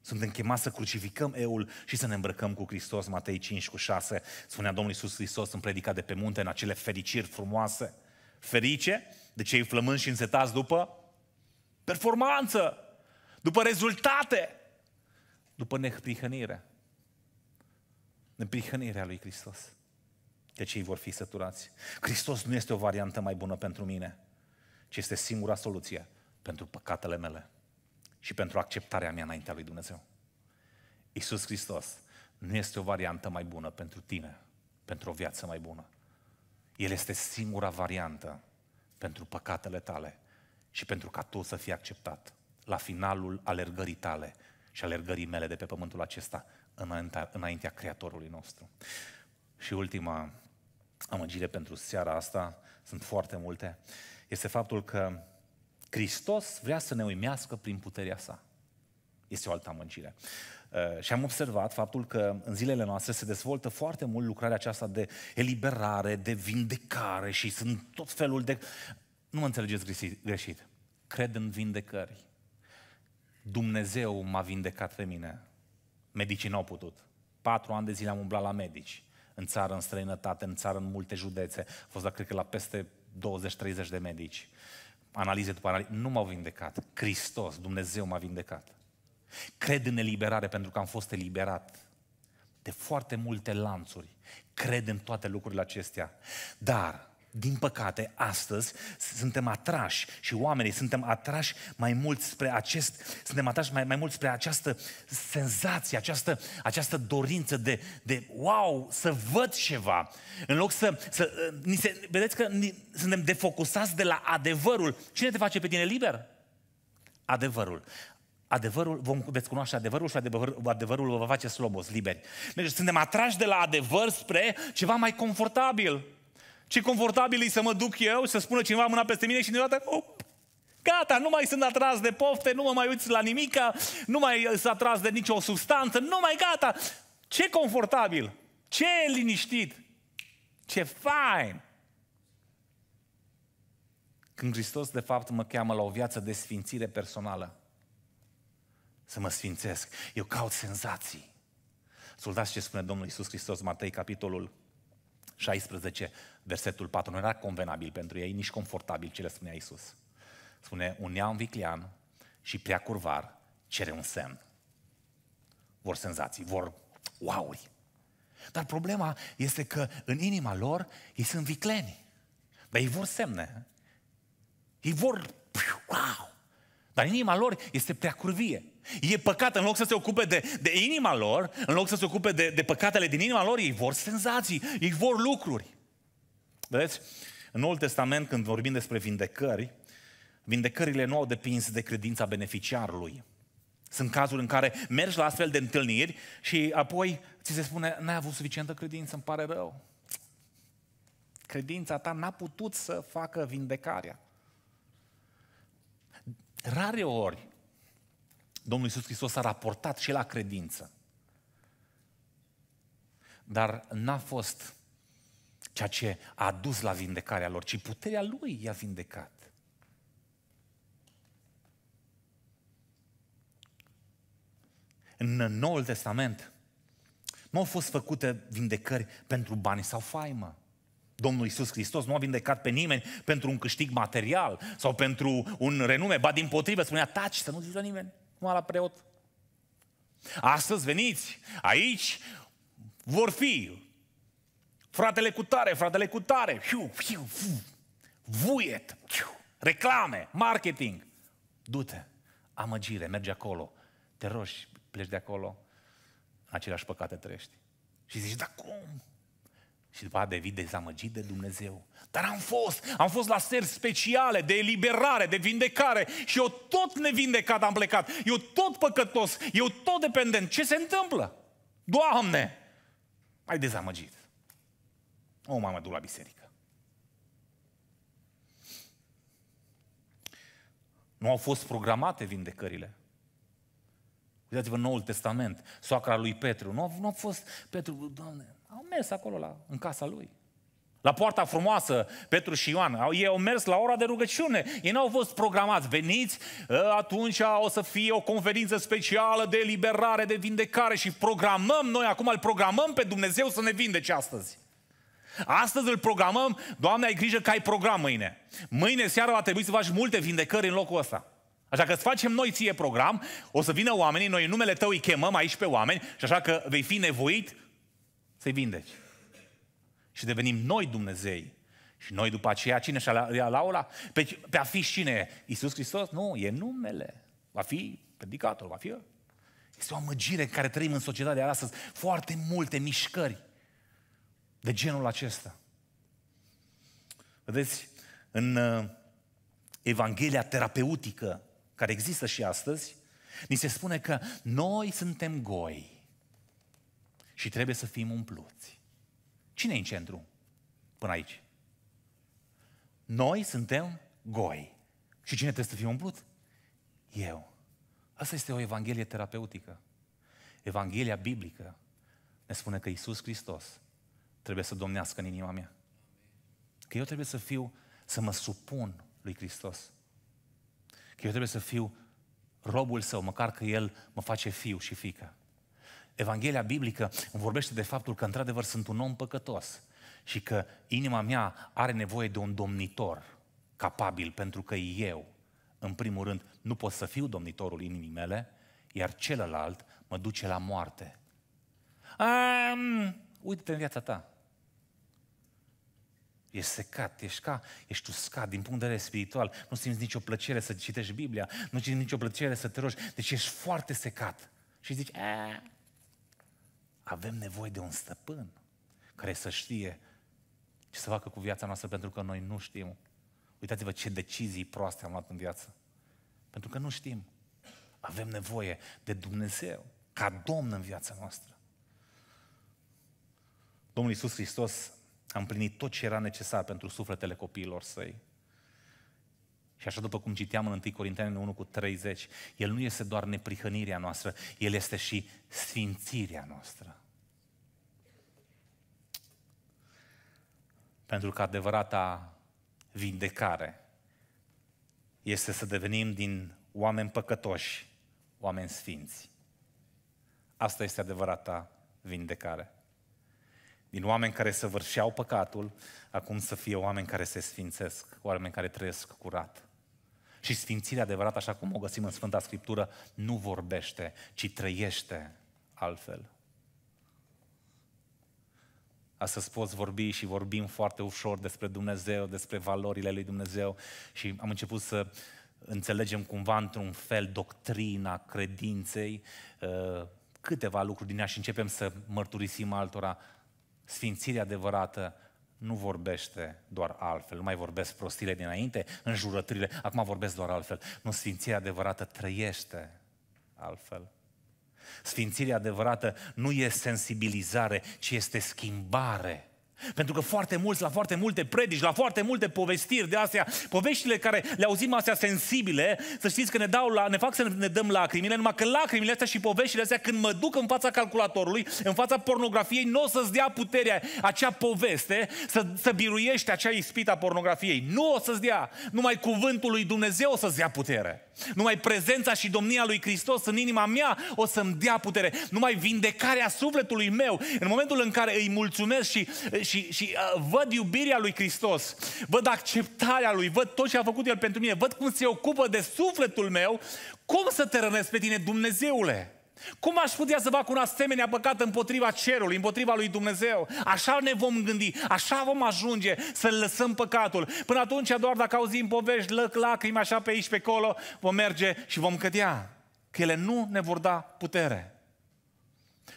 Suntem chemați să crucificăm eul și să ne îmbrăcăm cu Hristos, Matei 5 cu 6, spunea Domnul Iisus Hristos în predica de pe munte, în acele fericiri frumoase. Ferice de cei flămânzi și însetați după performanță, după rezultate, după neprihănire. Neprihănirea lui Hristos. De ce ei vor fi săturați? Hristos nu este o variantă mai bună pentru mine, ci este singura soluție pentru păcatele mele și pentru acceptarea mea înaintea lui Dumnezeu. Iisus Hristos nu este o variantă mai bună pentru tine, pentru o viață mai bună. El este singura variantă pentru păcatele tale și pentru ca tu să fii acceptat la finalul alergării tale și alergării mele de pe pământul acesta înaintea, înaintea Creatorului nostru. Și ultima amăgire pentru seara asta, sunt foarte multe, este faptul că Hristos vrea să ne uimească prin puterea sa. Este o altă amăgire. Uh, și am observat faptul că în zilele noastre se dezvoltă foarte mult lucrarea aceasta de eliberare, de vindecare și sunt tot felul de nu mă înțelegeți greșit. Cred în vindecări. Dumnezeu m-a vindecat pe mine. Medicii n-au putut. Patru ani de zile am umblat la medici. În țară, în străinătate, în țară, în multe județe. A fost, cred că, la peste 20-30 de medici. Analize după analize. Nu m-au vindecat. Hristos, Dumnezeu m-a vindecat. Cred în eliberare pentru că am fost eliberat de foarte multe lanțuri. Cred în toate lucrurile acestea. Dar din păcate, astăzi suntem atrași și oamenii suntem atrași mai mult spre acest, suntem atrași mai, mai mult spre această senzație, această, această dorință de, de wow, să văd ceva. În loc să, să uh, ni se, vedeți că ni, suntem defocusați de la adevărul. Cine te face pe tine liber? Adevărul adevărul, vom, veți cunoaște adevărul și adevărul, adevărul vă va face slobos, liberi. Deci suntem atrași de la adevăr spre ceva mai confortabil. Și confortabil e să mă duc eu, să spună cineva mâna peste mine și deodată, op, Gata, nu mai sunt atras de pofte, nu mă mai uiți la nimica, nu mai sunt atras de nicio substanță, nu mai gata. Ce confortabil, ce liniștit, ce fain. Când Hristos de fapt mă cheamă la o viață de sfințire personală, să mă sfințesc, eu caut senzații. Soldați ce spune Domnul Iisus Hristos, Matei, capitolul 16, Versetul 4 nu era convenabil pentru ei, nici confortabil ce le spunea Isus. Spune, un neam viclean și prea curvar cere un semn. Vor senzații, vor uauri. Dar problema este că în inima lor ei sunt vicleni. Dar ei vor semne. Ei vor... Wow! Dar inima lor este prea curvie. E păcat, în loc să se ocupe de, de inima lor, în loc să se ocupe de, de păcatele din inima lor, ei vor senzații, ei vor lucruri. Vedeți? În Noul Testament, când vorbim despre vindecări, vindecările nu au depins de credința beneficiarului. Sunt cazuri în care mergi la astfel de întâlniri și apoi ți se spune, n-ai avut suficientă credință, îmi pare rău. Credința ta n-a putut să facă vindecarea. Rare ori, Domnul Iisus Hristos a raportat și la credință. Dar n-a fost ceea ce a dus la vindecarea lor, ci puterea lui i-a vindecat. În Noul Testament nu au fost făcute vindecări pentru bani sau faimă. Domnul Isus Hristos nu a vindecat pe nimeni pentru un câștig material sau pentru un renume, ba din potrivă spunea, taci să nu zici la nimeni, nu la preot. Astăzi veniți aici, vor fi Fratele cu tare, fratele cu tare, vuiet, reclame, marketing. Du-te, amăgire, mergi acolo, te rogi, pleci de acolo, aceleași păcate trăiești. Și zici, dar cum? Și după aceea devii dezamăgit de Dumnezeu. Dar am fost, am fost la seri speciale de eliberare, de vindecare și eu tot nevindecat am plecat. Eu tot păcătos, eu tot dependent. Ce se întâmplă? Doamne, ai dezamăgit. O, mamă, du la biserică. Nu au fost programate vindecările. Uitați-vă Noul Testament, soacra lui Petru. Nu a, nu a fost Petru, Doamne, au mers acolo la, în casa lui. La poarta frumoasă, Petru și Ioan, au, ei au mers la ora de rugăciune. Ei nu au fost programați. Veniți, ă, atunci o să fie o conferință specială de eliberare, de vindecare și programăm noi, acum îl programăm pe Dumnezeu să ne vindece astăzi. Astăzi îl programăm, Doamne, ai grijă că ai program mâine. Mâine seara va trebui să faci multe vindecări în locul ăsta. Așa că îți facem noi ție program, o să vină oamenii, noi în numele tău îi chemăm aici pe oameni și așa că vei fi nevoit să-i vindeci. Și devenim noi Dumnezei. Și noi după aceea, cine și-a laura? Pe, pe afiș cine e? Iisus Hristos? Nu, e numele. Va fi predicator, va fi el. Este o amăgire care trăim în societatea astăzi. Foarte multe mișcări de genul acesta. Vedeți, în uh, Evanghelia terapeutică, care există și astăzi, ni se spune că noi suntem goi și trebuie să fim umpluți. Cine e în centru până aici? Noi suntem goi. Și cine trebuie să fie umplut? Eu. Asta este o evanghelie terapeutică. Evanghelia biblică ne spune că Isus Hristos trebuie să domnească în inima mea. Că eu trebuie să fiu, să mă supun lui Hristos. Că eu trebuie să fiu robul său, măcar că el mă face fiu și fică. Evanghelia biblică îmi vorbește de faptul că într-adevăr sunt un om păcătos și că inima mea are nevoie de un domnitor capabil, pentru că eu, în primul rând, nu pot să fiu domnitorul inimii mele, iar celălalt mă duce la moarte. Um, uite-te în viața ta. Ești secat, ești ca, ești uscat din punct de vedere spiritual, nu simți nicio plăcere să citești Biblia, nu simți nicio plăcere să te rogi, deci ești foarte secat. Și zici, Aaah. avem nevoie de un stăpân care să știe ce să facă cu viața noastră pentru că noi nu știm. Uitați-vă ce decizii proaste am luat în viață. Pentru că nu știm. Avem nevoie de Dumnezeu ca Domn în viața noastră. Domnul Iisus Hristos a împlinit tot ce era necesar pentru sufletele copiilor săi. Și așa după cum citeam în 1 Corinteni 1 cu 30, El nu este doar neprihănirea noastră, El este și sfințirea noastră. Pentru că adevărata vindecare este să devenim din oameni păcătoși, oameni sfinți. Asta este adevărata vindecare din oameni care săvârșeau păcatul, acum să fie oameni care se sfințesc, oameni care trăiesc curat. Și sfințirea adevărată, așa cum o găsim în Sfânta Scriptură, nu vorbește, ci trăiește altfel. Astăzi poți vorbi și vorbim foarte ușor despre Dumnezeu, despre valorile lui Dumnezeu și am început să înțelegem cumva într-un fel doctrina credinței, uh, câteva lucruri din ea și începem să mărturisim altora Sfințirea adevărată nu vorbește doar altfel, nu mai vorbesc prostile dinainte, în jurăturile, acum vorbesc doar altfel. Nu, sfințirea adevărată trăiește altfel. Sfințirea adevărată nu e sensibilizare, ci este schimbare. Pentru că foarte mulți, la foarte multe predici, la foarte multe povestiri de astea, poveștile care le auzim astea sensibile, să știți că ne, dau la, ne fac să ne dăm lacrimile, numai că lacrimile astea și poveștile astea, când mă duc în fața calculatorului, în fața pornografiei, nu o să-ți dea puterea acea poveste să, să biruiești acea ispită a pornografiei. Nu o să-ți dea. Numai cuvântul lui Dumnezeu o să-ți dea putere. Numai prezența și domnia lui Hristos în inima mea o să-mi dea putere. Numai vindecarea sufletului meu, în momentul în care îi mulțumesc și, și și, și uh, văd iubirea lui Hristos, văd acceptarea lui, văd tot ce a făcut el pentru mine, văd cum se ocupă de sufletul meu, cum să te rănesc pe tine, Dumnezeule? Cum aș putea să fac un asemenea păcat împotriva cerului, împotriva lui Dumnezeu? Așa ne vom gândi, așa vom ajunge să lăsăm păcatul. Până atunci, doar dacă auzim povești, lăc, lacrimi, așa pe aici, pe acolo, vom merge și vom cădea. Că ele nu ne vor da putere.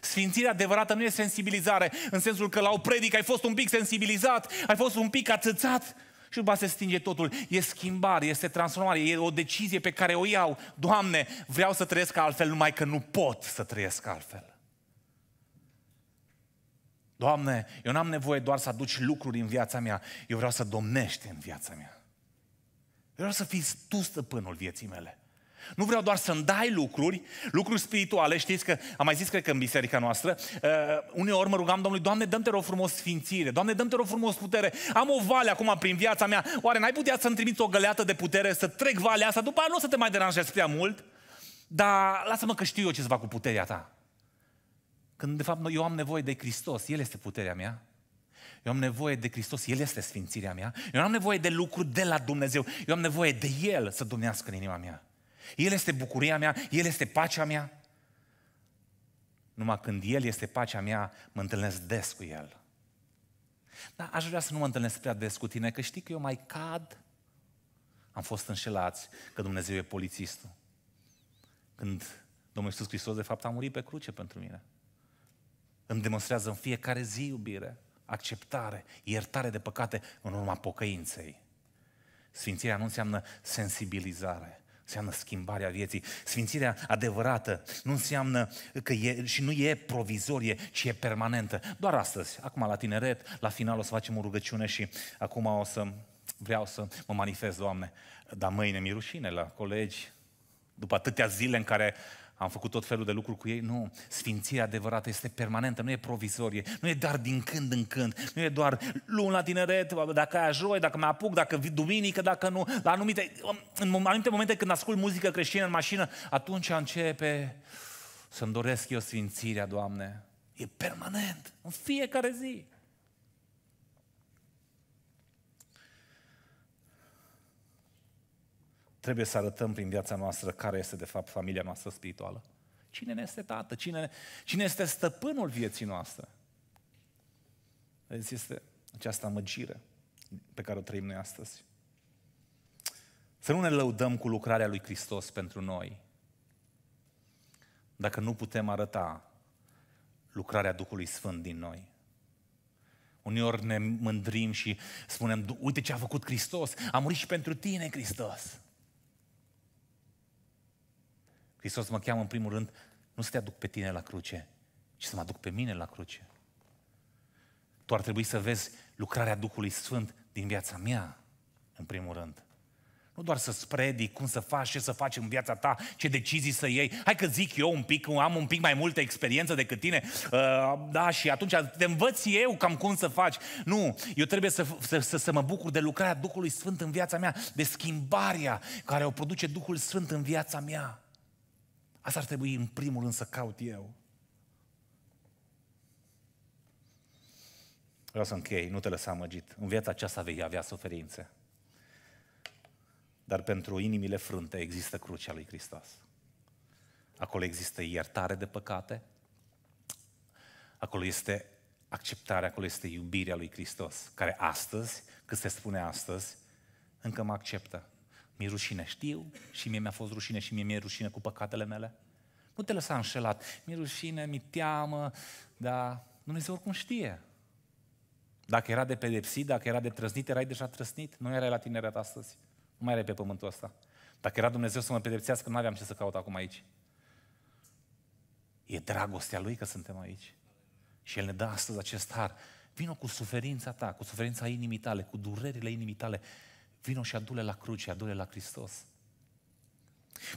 Sfințirea adevărată nu e sensibilizare, în sensul că la o predică ai fost un pic sensibilizat, ai fost un pic atâțat și după se stinge totul. E schimbare, este transformare, e o decizie pe care o iau. Doamne, vreau să trăiesc altfel, numai că nu pot să trăiesc altfel. Doamne, eu n-am nevoie doar să aduci lucruri în viața mea, eu vreau să domnești în viața mea. Eu vreau să fii tu stăpânul vieții mele. Nu vreau doar să-mi dai lucruri, lucruri spirituale. Știți că am mai zis, cred că în biserica noastră, uh, uneori mă rugam Domnului, Doamne, mi te rog frumos sfințire, Doamne, dă-mi te rog frumos putere. Am o vale acum prin viața mea. Oare n-ai putea să-mi trimiți o găleată de putere, să trec valea asta? După aia nu o să te mai deranjezi prea mult, dar lasă-mă că știu eu ce să fac cu puterea ta. Când de fapt eu am nevoie de Hristos, El este puterea mea. Eu am nevoie de Hristos, El este sfințirea mea. Eu am nevoie de lucruri de la Dumnezeu. Eu am nevoie de El să domnească în inima mea. El este bucuria mea, El este pacea mea. Numai când El este pacea mea, mă întâlnesc des cu El. Dar aș vrea să nu mă întâlnesc prea des cu tine, că știi că eu mai cad. Am fost înșelați că Dumnezeu e polițistul. Când Domnul Iisus Hristos, de fapt, a murit pe cruce pentru mine. Îmi demonstrează în fiecare zi iubire, acceptare, iertare de păcate în urma pocăinței. Sfințirea nu înseamnă sensibilizare, Înseamnă schimbarea vieții. Sfințirea adevărată nu înseamnă că e, și nu e provizorie, ci e permanentă. Doar astăzi, acum la tineret, la final o să facem o rugăciune și acum o să vreau să mă manifest, Doamne. Dar mâine mi rușine la colegi, după atâtea zile în care am făcut tot felul de lucruri cu ei. Nu, sfinția adevărată este permanentă, nu e provizorie, nu e doar din când în când, nu e doar luni la tineret, dacă ai joi, dacă mă apuc, dacă vii duminică, dacă nu, la anumite, um, în anumite momente când ascult muzică creștină în mașină, atunci începe să-mi doresc eu sfințirea, Doamne. E permanent, în fiecare zi. trebuie să arătăm prin viața noastră care este de fapt familia noastră spirituală. Cine ne este tată? Cine, cine este stăpânul vieții noastre? Vedeți, este această măgire pe care o trăim noi astăzi. Să nu ne lăudăm cu lucrarea lui Hristos pentru noi, dacă nu putem arăta lucrarea Duhului Sfânt din noi. Uneori ne mândrim și spunem, uite ce a făcut Hristos, a murit și pentru tine Hristos. Hristos mă cheamă în primul rând nu să te aduc pe tine la cruce, ci să mă aduc pe mine la cruce. Tu ar trebui să vezi lucrarea Duhului Sfânt din viața mea, în primul rând. Nu doar să spredi cum să faci, ce să faci în viața ta, ce decizii să iei. Hai că zic eu un pic, am un pic mai multă experiență decât tine. Uh, da, și atunci te învăț eu cam cum să faci. Nu, eu trebuie să, să, să, să mă bucur de lucrarea Duhului Sfânt în viața mea, de schimbarea care o produce Duhul Sfânt în viața mea. Asta ar trebui în primul rând să caut eu. Vreau să închei, nu te lăsa amăgit. În viața aceasta vei avea suferințe. Dar pentru inimile frânte există crucea lui Hristos. Acolo există iertare de păcate, acolo este acceptarea, acolo este iubirea lui Hristos, care astăzi, cât se spune astăzi, încă mă acceptă. Mi-e rușine, știu, și mie mi-a fost rușine și mie mi-e rușine cu păcatele mele. Nu te lăsa înșelat. Mi-e rușine, mi teamă, dar Dumnezeu oricum știe. Dacă era de pedepsit, dacă era de trăznit, erai deja trăsnit. Nu erai la tineret astăzi. Nu mai erai pe pământul ăsta. Dacă era Dumnezeu să mă pedepsească, nu aveam ce să caut acum aici. E dragostea Lui că suntem aici. Și El ne dă astăzi acest har. Vino cu suferința ta, cu suferința inimii tale, cu durerile inimii tale Vino și adule la cruce, adule la Hristos.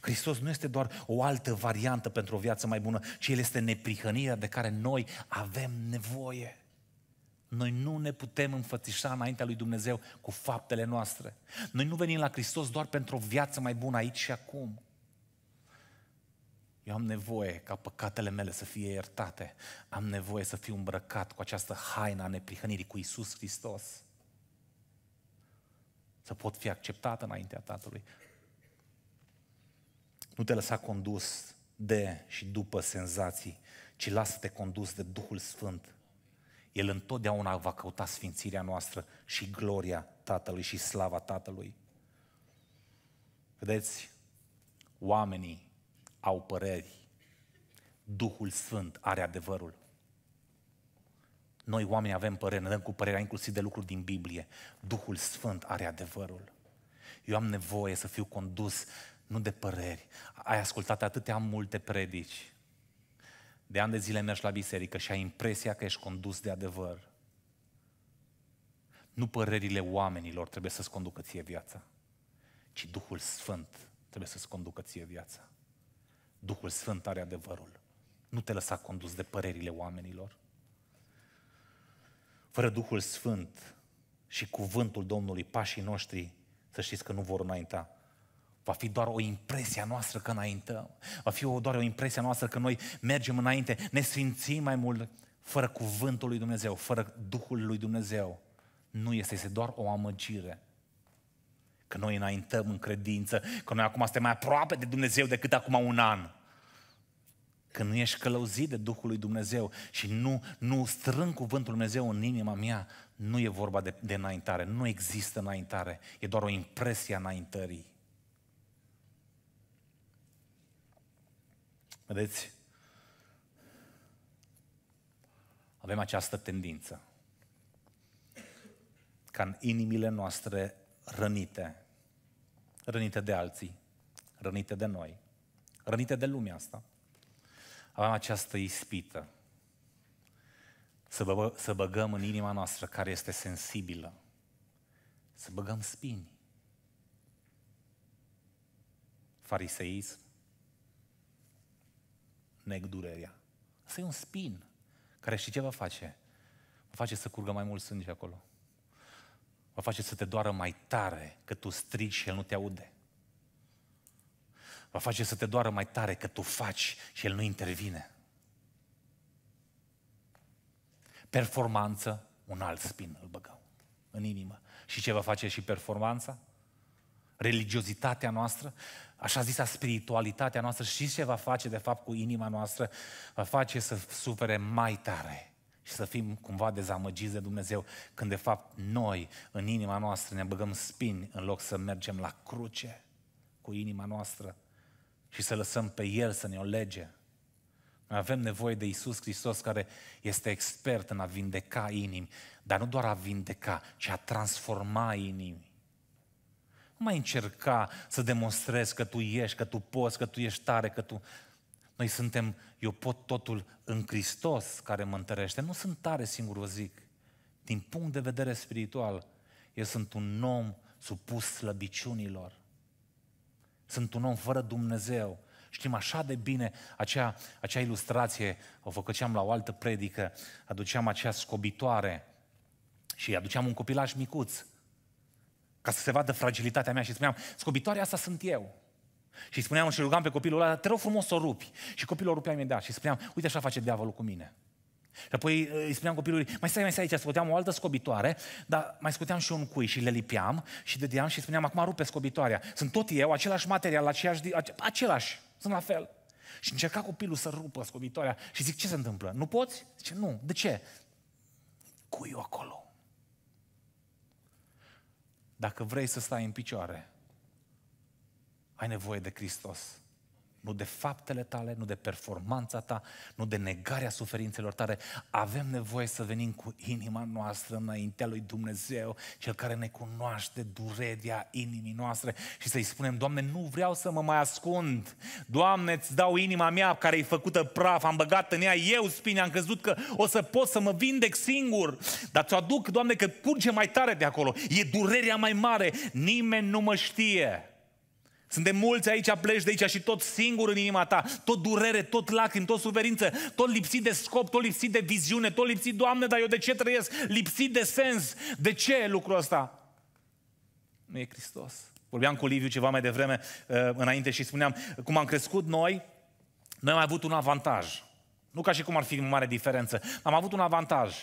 Hristos nu este doar o altă variantă pentru o viață mai bună, ci El este neprihănirea de care noi avem nevoie. Noi nu ne putem înfățișa înaintea lui Dumnezeu cu faptele noastre. Noi nu venim la Hristos doar pentru o viață mai bună aici și acum. Eu am nevoie ca păcatele mele să fie iertate. Am nevoie să fiu îmbrăcat cu această haină a neprihănirii cu Isus Hristos să pot fi acceptat înaintea Tatălui. Nu te lăsa condus de și după senzații, ci lasă-te condus de Duhul Sfânt. El întotdeauna va căuta sfințirea noastră și gloria Tatălui și slava Tatălui. Vedeți, oamenii au păreri, Duhul Sfânt are adevărul. Noi oamenii avem părere, ne dăm cu părerea inclusiv de lucruri din Biblie. Duhul Sfânt are adevărul. Eu am nevoie să fiu condus nu de păreri. Ai ascultat atâtea multe predici. De ani de zile mergi la biserică și ai impresia că ești condus de adevăr. Nu părerile oamenilor trebuie să-ți conducă ție viața, ci Duhul Sfânt trebuie să-ți conducă ție viața. Duhul Sfânt are adevărul. Nu te lăsa condus de părerile oamenilor. Fără Duhul Sfânt și cuvântul Domnului, pașii noștri, să știți că nu vor înainta. Va fi doar o impresie a noastră că înaintăm. Va fi doar o impresie a noastră că noi mergem înainte, ne sfințim mai mult fără cuvântul lui Dumnezeu, fără Duhul lui Dumnezeu. Nu este, este doar o amăgire. Că noi înaintăm în credință, că noi acum suntem mai aproape de Dumnezeu decât acum un an. Când nu ești călăuzit de Duhul lui Dumnezeu și nu, nu strâng cuvântul Dumnezeu în inima mea, nu e vorba de, de înaintare, nu există înaintare, e doar o impresie a înaintării. Vedeți? Avem această tendință ca în inimile noastre rănite, rănite de alții, rănite de noi, rănite de lumea asta, avem această ispită. Să, bă, să băgăm în inima noastră care este sensibilă. Să băgăm spini. Fariseism. Neg durerea. Asta e un spin care și ce va face? Va face să curgă mai mult sânge acolo. Va face să te doară mai tare că tu strigi și el nu te aude va face să te doară mai tare că tu faci și El nu intervine. Performanță, un alt spin îl băgau în inimă. Și ce va face și performanța? Religiozitatea noastră, așa zisa spiritualitatea noastră, și ce va face de fapt cu inima noastră? Va face să sufere mai tare și să fim cumva dezamăgiți de Dumnezeu, când de fapt noi, în inima noastră, ne băgăm spini în loc să mergem la cruce cu inima noastră și să lăsăm pe El să ne o lege. Noi avem nevoie de Isus Hristos care este expert în a vindeca inimi, dar nu doar a vindeca, ci a transforma inimi. Nu mai încerca să demonstrezi că tu ești, că tu poți, că tu ești tare, că tu... Noi suntem, eu pot totul în Hristos care mă întărește. Nu sunt tare singur, vă zic. Din punct de vedere spiritual, eu sunt un om supus slăbiciunilor. Sunt un om fără Dumnezeu. Știm așa de bine acea, acea ilustrație, o făceam la o altă predică, aduceam acea scobitoare și aduceam un copilaș micuț ca să se vadă fragilitatea mea și spuneam, scobitoarea asta sunt eu. Și spuneam și rugam pe copilul ăla, te rog frumos să o rupi. Și copilul o rupea imediat și spuneam, uite așa face diavolul cu mine. Și apoi uh, îi spuneam copilului, mai stai, mai stai aici, scoteam o altă scobitoare, dar mai scoteam și un cui și le lipeam și dădeam și spuneam, acum rupe scobitoarea. Sunt tot eu, același material, aceeași, același, sunt la fel. Și încerca copilul să rupă scobitoarea și zic, ce se întâmplă? Nu poți? Zice, nu. De ce? Cuiu acolo. Dacă vrei să stai în picioare, ai nevoie de Hristos nu de faptele tale, nu de performanța ta, nu de negarea suferințelor tale. Avem nevoie să venim cu inima noastră înaintea lui Dumnezeu, cel care ne cunoaște durerea inimii noastre și să-i spunem, Doamne, nu vreau să mă mai ascund. Doamne, îți dau inima mea care e făcută praf, am băgat în ea eu spine, am crezut că o să pot să mă vindec singur. Dar ți-o aduc, Doamne, că curge mai tare de acolo. E durerea mai mare. Nimeni nu mă știe. Suntem mulți aici, pleci de aici și tot singur în inima ta, tot durere, tot lacrimi, tot suferință, tot lipsit de scop, tot lipsit de viziune, tot lipsit, Doamne, dar eu de ce trăiesc? Lipsit de sens. De ce e lucrul ăsta? Nu e Hristos. Vorbeam cu Liviu ceva mai devreme uh, înainte și spuneam cum am crescut noi, noi am avut un avantaj. Nu ca și cum ar fi mare diferență. Am avut un avantaj.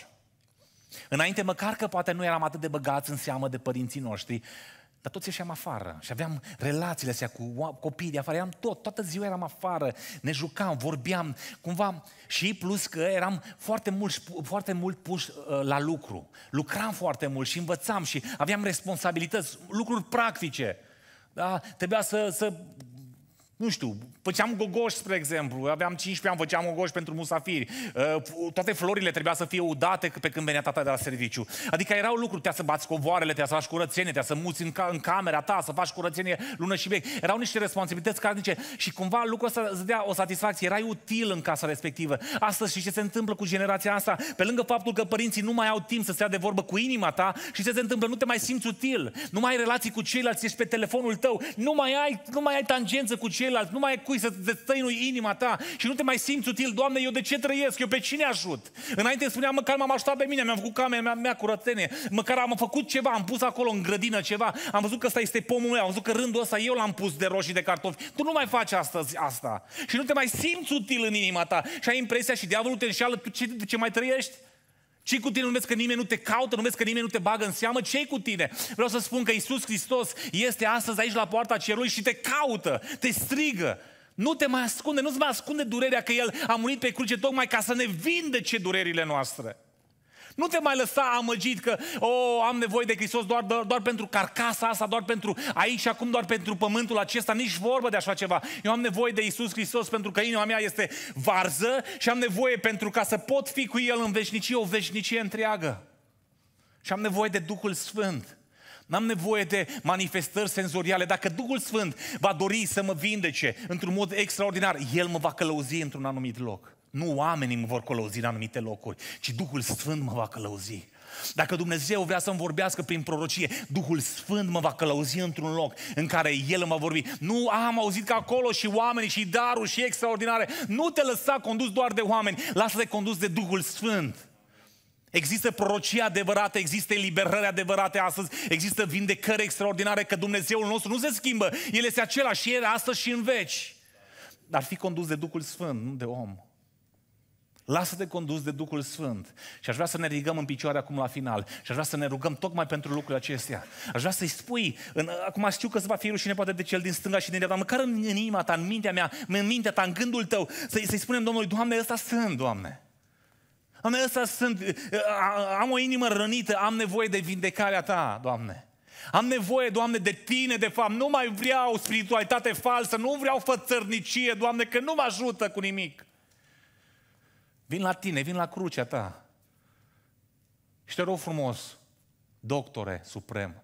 Înainte, măcar că poate nu eram atât de băgați în seamă de părinții noștri, dar toți ieșeam afară și aveam relațiile astea cu copiii de afară, eram tot, toată ziua eram afară, ne jucam, vorbeam, cumva și plus că eram foarte mult, foarte mult puși uh, la lucru. Lucram foarte mult și învățam și aveam responsabilități, lucruri practice. Da? Trebuia să, să nu știu, făceam gogoș, spre exemplu, aveam 15 ani, făceam gogoș pentru musafiri, uh, toate florile trebuia să fie udate pe când venea tata de la serviciu. Adică erau lucruri, te să bați covoarele, te să faci curățenie, te să muți în, ca- în camera ta, să faci curățenie lună și vechi. Erau niște responsabilități carnice și cumva lucrul ăsta îți dea o satisfacție, erai util în casa respectivă. Astăzi și ce se întâmplă cu generația asta? Pe lângă faptul că părinții nu mai au timp să stea de vorbă cu inima ta și ce se întâmplă? Nu te mai simți util, nu mai ai relații cu ceilalți, ești pe telefonul tău, nu mai ai, nu mai ai tangență cu ceilalți ceilalți, nu mai ai cui să-ți destăinui inima ta și nu te mai simți util. Doamne, eu de ce trăiesc? Eu pe cine ajut? Înainte spuneam, măcar m-am ajutat pe mine, mi-am făcut camera mea, mea curățenie, măcar am făcut ceva, am pus acolo în grădină ceva, am văzut că ăsta este pomul meu, am văzut că rândul ăsta eu l-am pus de roșii de cartofi. Tu nu mai faci astăzi asta. Și nu te mai simți util în inima ta. Și ai impresia și diavolul te înșeală, tu ce, de ce mai trăiești? ce cu tine? Nu vezi că nimeni nu te caută, nu vezi că nimeni nu te bagă în seamă? ce cu tine? Vreau să spun că Isus Hristos este astăzi aici la poarta cerului și te caută, te strigă. Nu te mai ascunde, nu-ți mai ascunde durerea că El a murit pe cruce tocmai ca să ne vindece durerile noastre. Nu te mai lăsa amăgit că, oh, am nevoie de Hristos doar, doar, doar pentru carcasa asta, doar pentru aici și acum, doar pentru pământul acesta, nici vorbă de așa ceva. Eu am nevoie de Isus Hristos pentru că inima mea este varză și am nevoie pentru ca să pot fi cu El în veșnicie, o veșnicie întreagă. Și am nevoie de Duhul Sfânt. N-am nevoie de manifestări senzoriale. Dacă Duhul Sfânt va dori să mă vindece într-un mod extraordinar, El mă va călăuzi într-un anumit loc. Nu oamenii mă vor călăuzi în anumite locuri, ci Duhul Sfânt mă va călăuzi. Dacă Dumnezeu vrea să-mi vorbească prin prorocie, Duhul Sfânt mă va călăuzi într-un loc în care El mă va vorbi. Nu am auzit că acolo și oamenii și daruri și extraordinare. Nu te lăsa condus doar de oameni, lasă-te condus de Duhul Sfânt. Există prorocie adevărată, există eliberări adevărate astăzi, există vindecări extraordinare, că Dumnezeul nostru nu se schimbă, El este același și era astăzi și în veci. Dar fi condus de Duhul Sfânt, nu de om. Lasă-te condus de Duhul Sfânt. Și aș vrea să ne ridicăm în picioare acum la final. Și aș vrea să ne rugăm tocmai pentru lucrurile acestea. Aș vrea să-i spui, în, acum știu că îți va fi rușine poate de cel din stânga și din dreapta, măcar în, în inima ta, în mintea mea, în mintea ta, în gândul tău, să-i, să spunem Domnului, Doamne, ăsta sunt, Doamne. Doamne, ăsta sunt, am o inimă rănită, am nevoie de vindecarea Ta, Doamne. Am nevoie, Doamne, de Tine, de fapt. Nu mai vreau spiritualitate falsă, nu vreau fățărnicie, Doamne, că nu mă ajută cu nimic. Vin la tine, vin la crucea ta. Și te rog frumos, doctore suprem,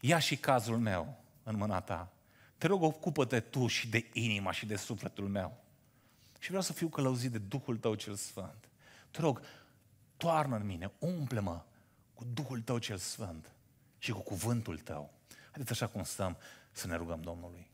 ia și cazul meu în mâna ta. Te rog, ocupă-te tu și de inima și de sufletul meu. Și vreau să fiu călăuzit de Duhul tău cel Sfânt. Te rog, toarnă în mine, umple-mă cu Duhul tău cel Sfânt și cu cuvântul tău. Haideți așa cum stăm să ne rugăm Domnului.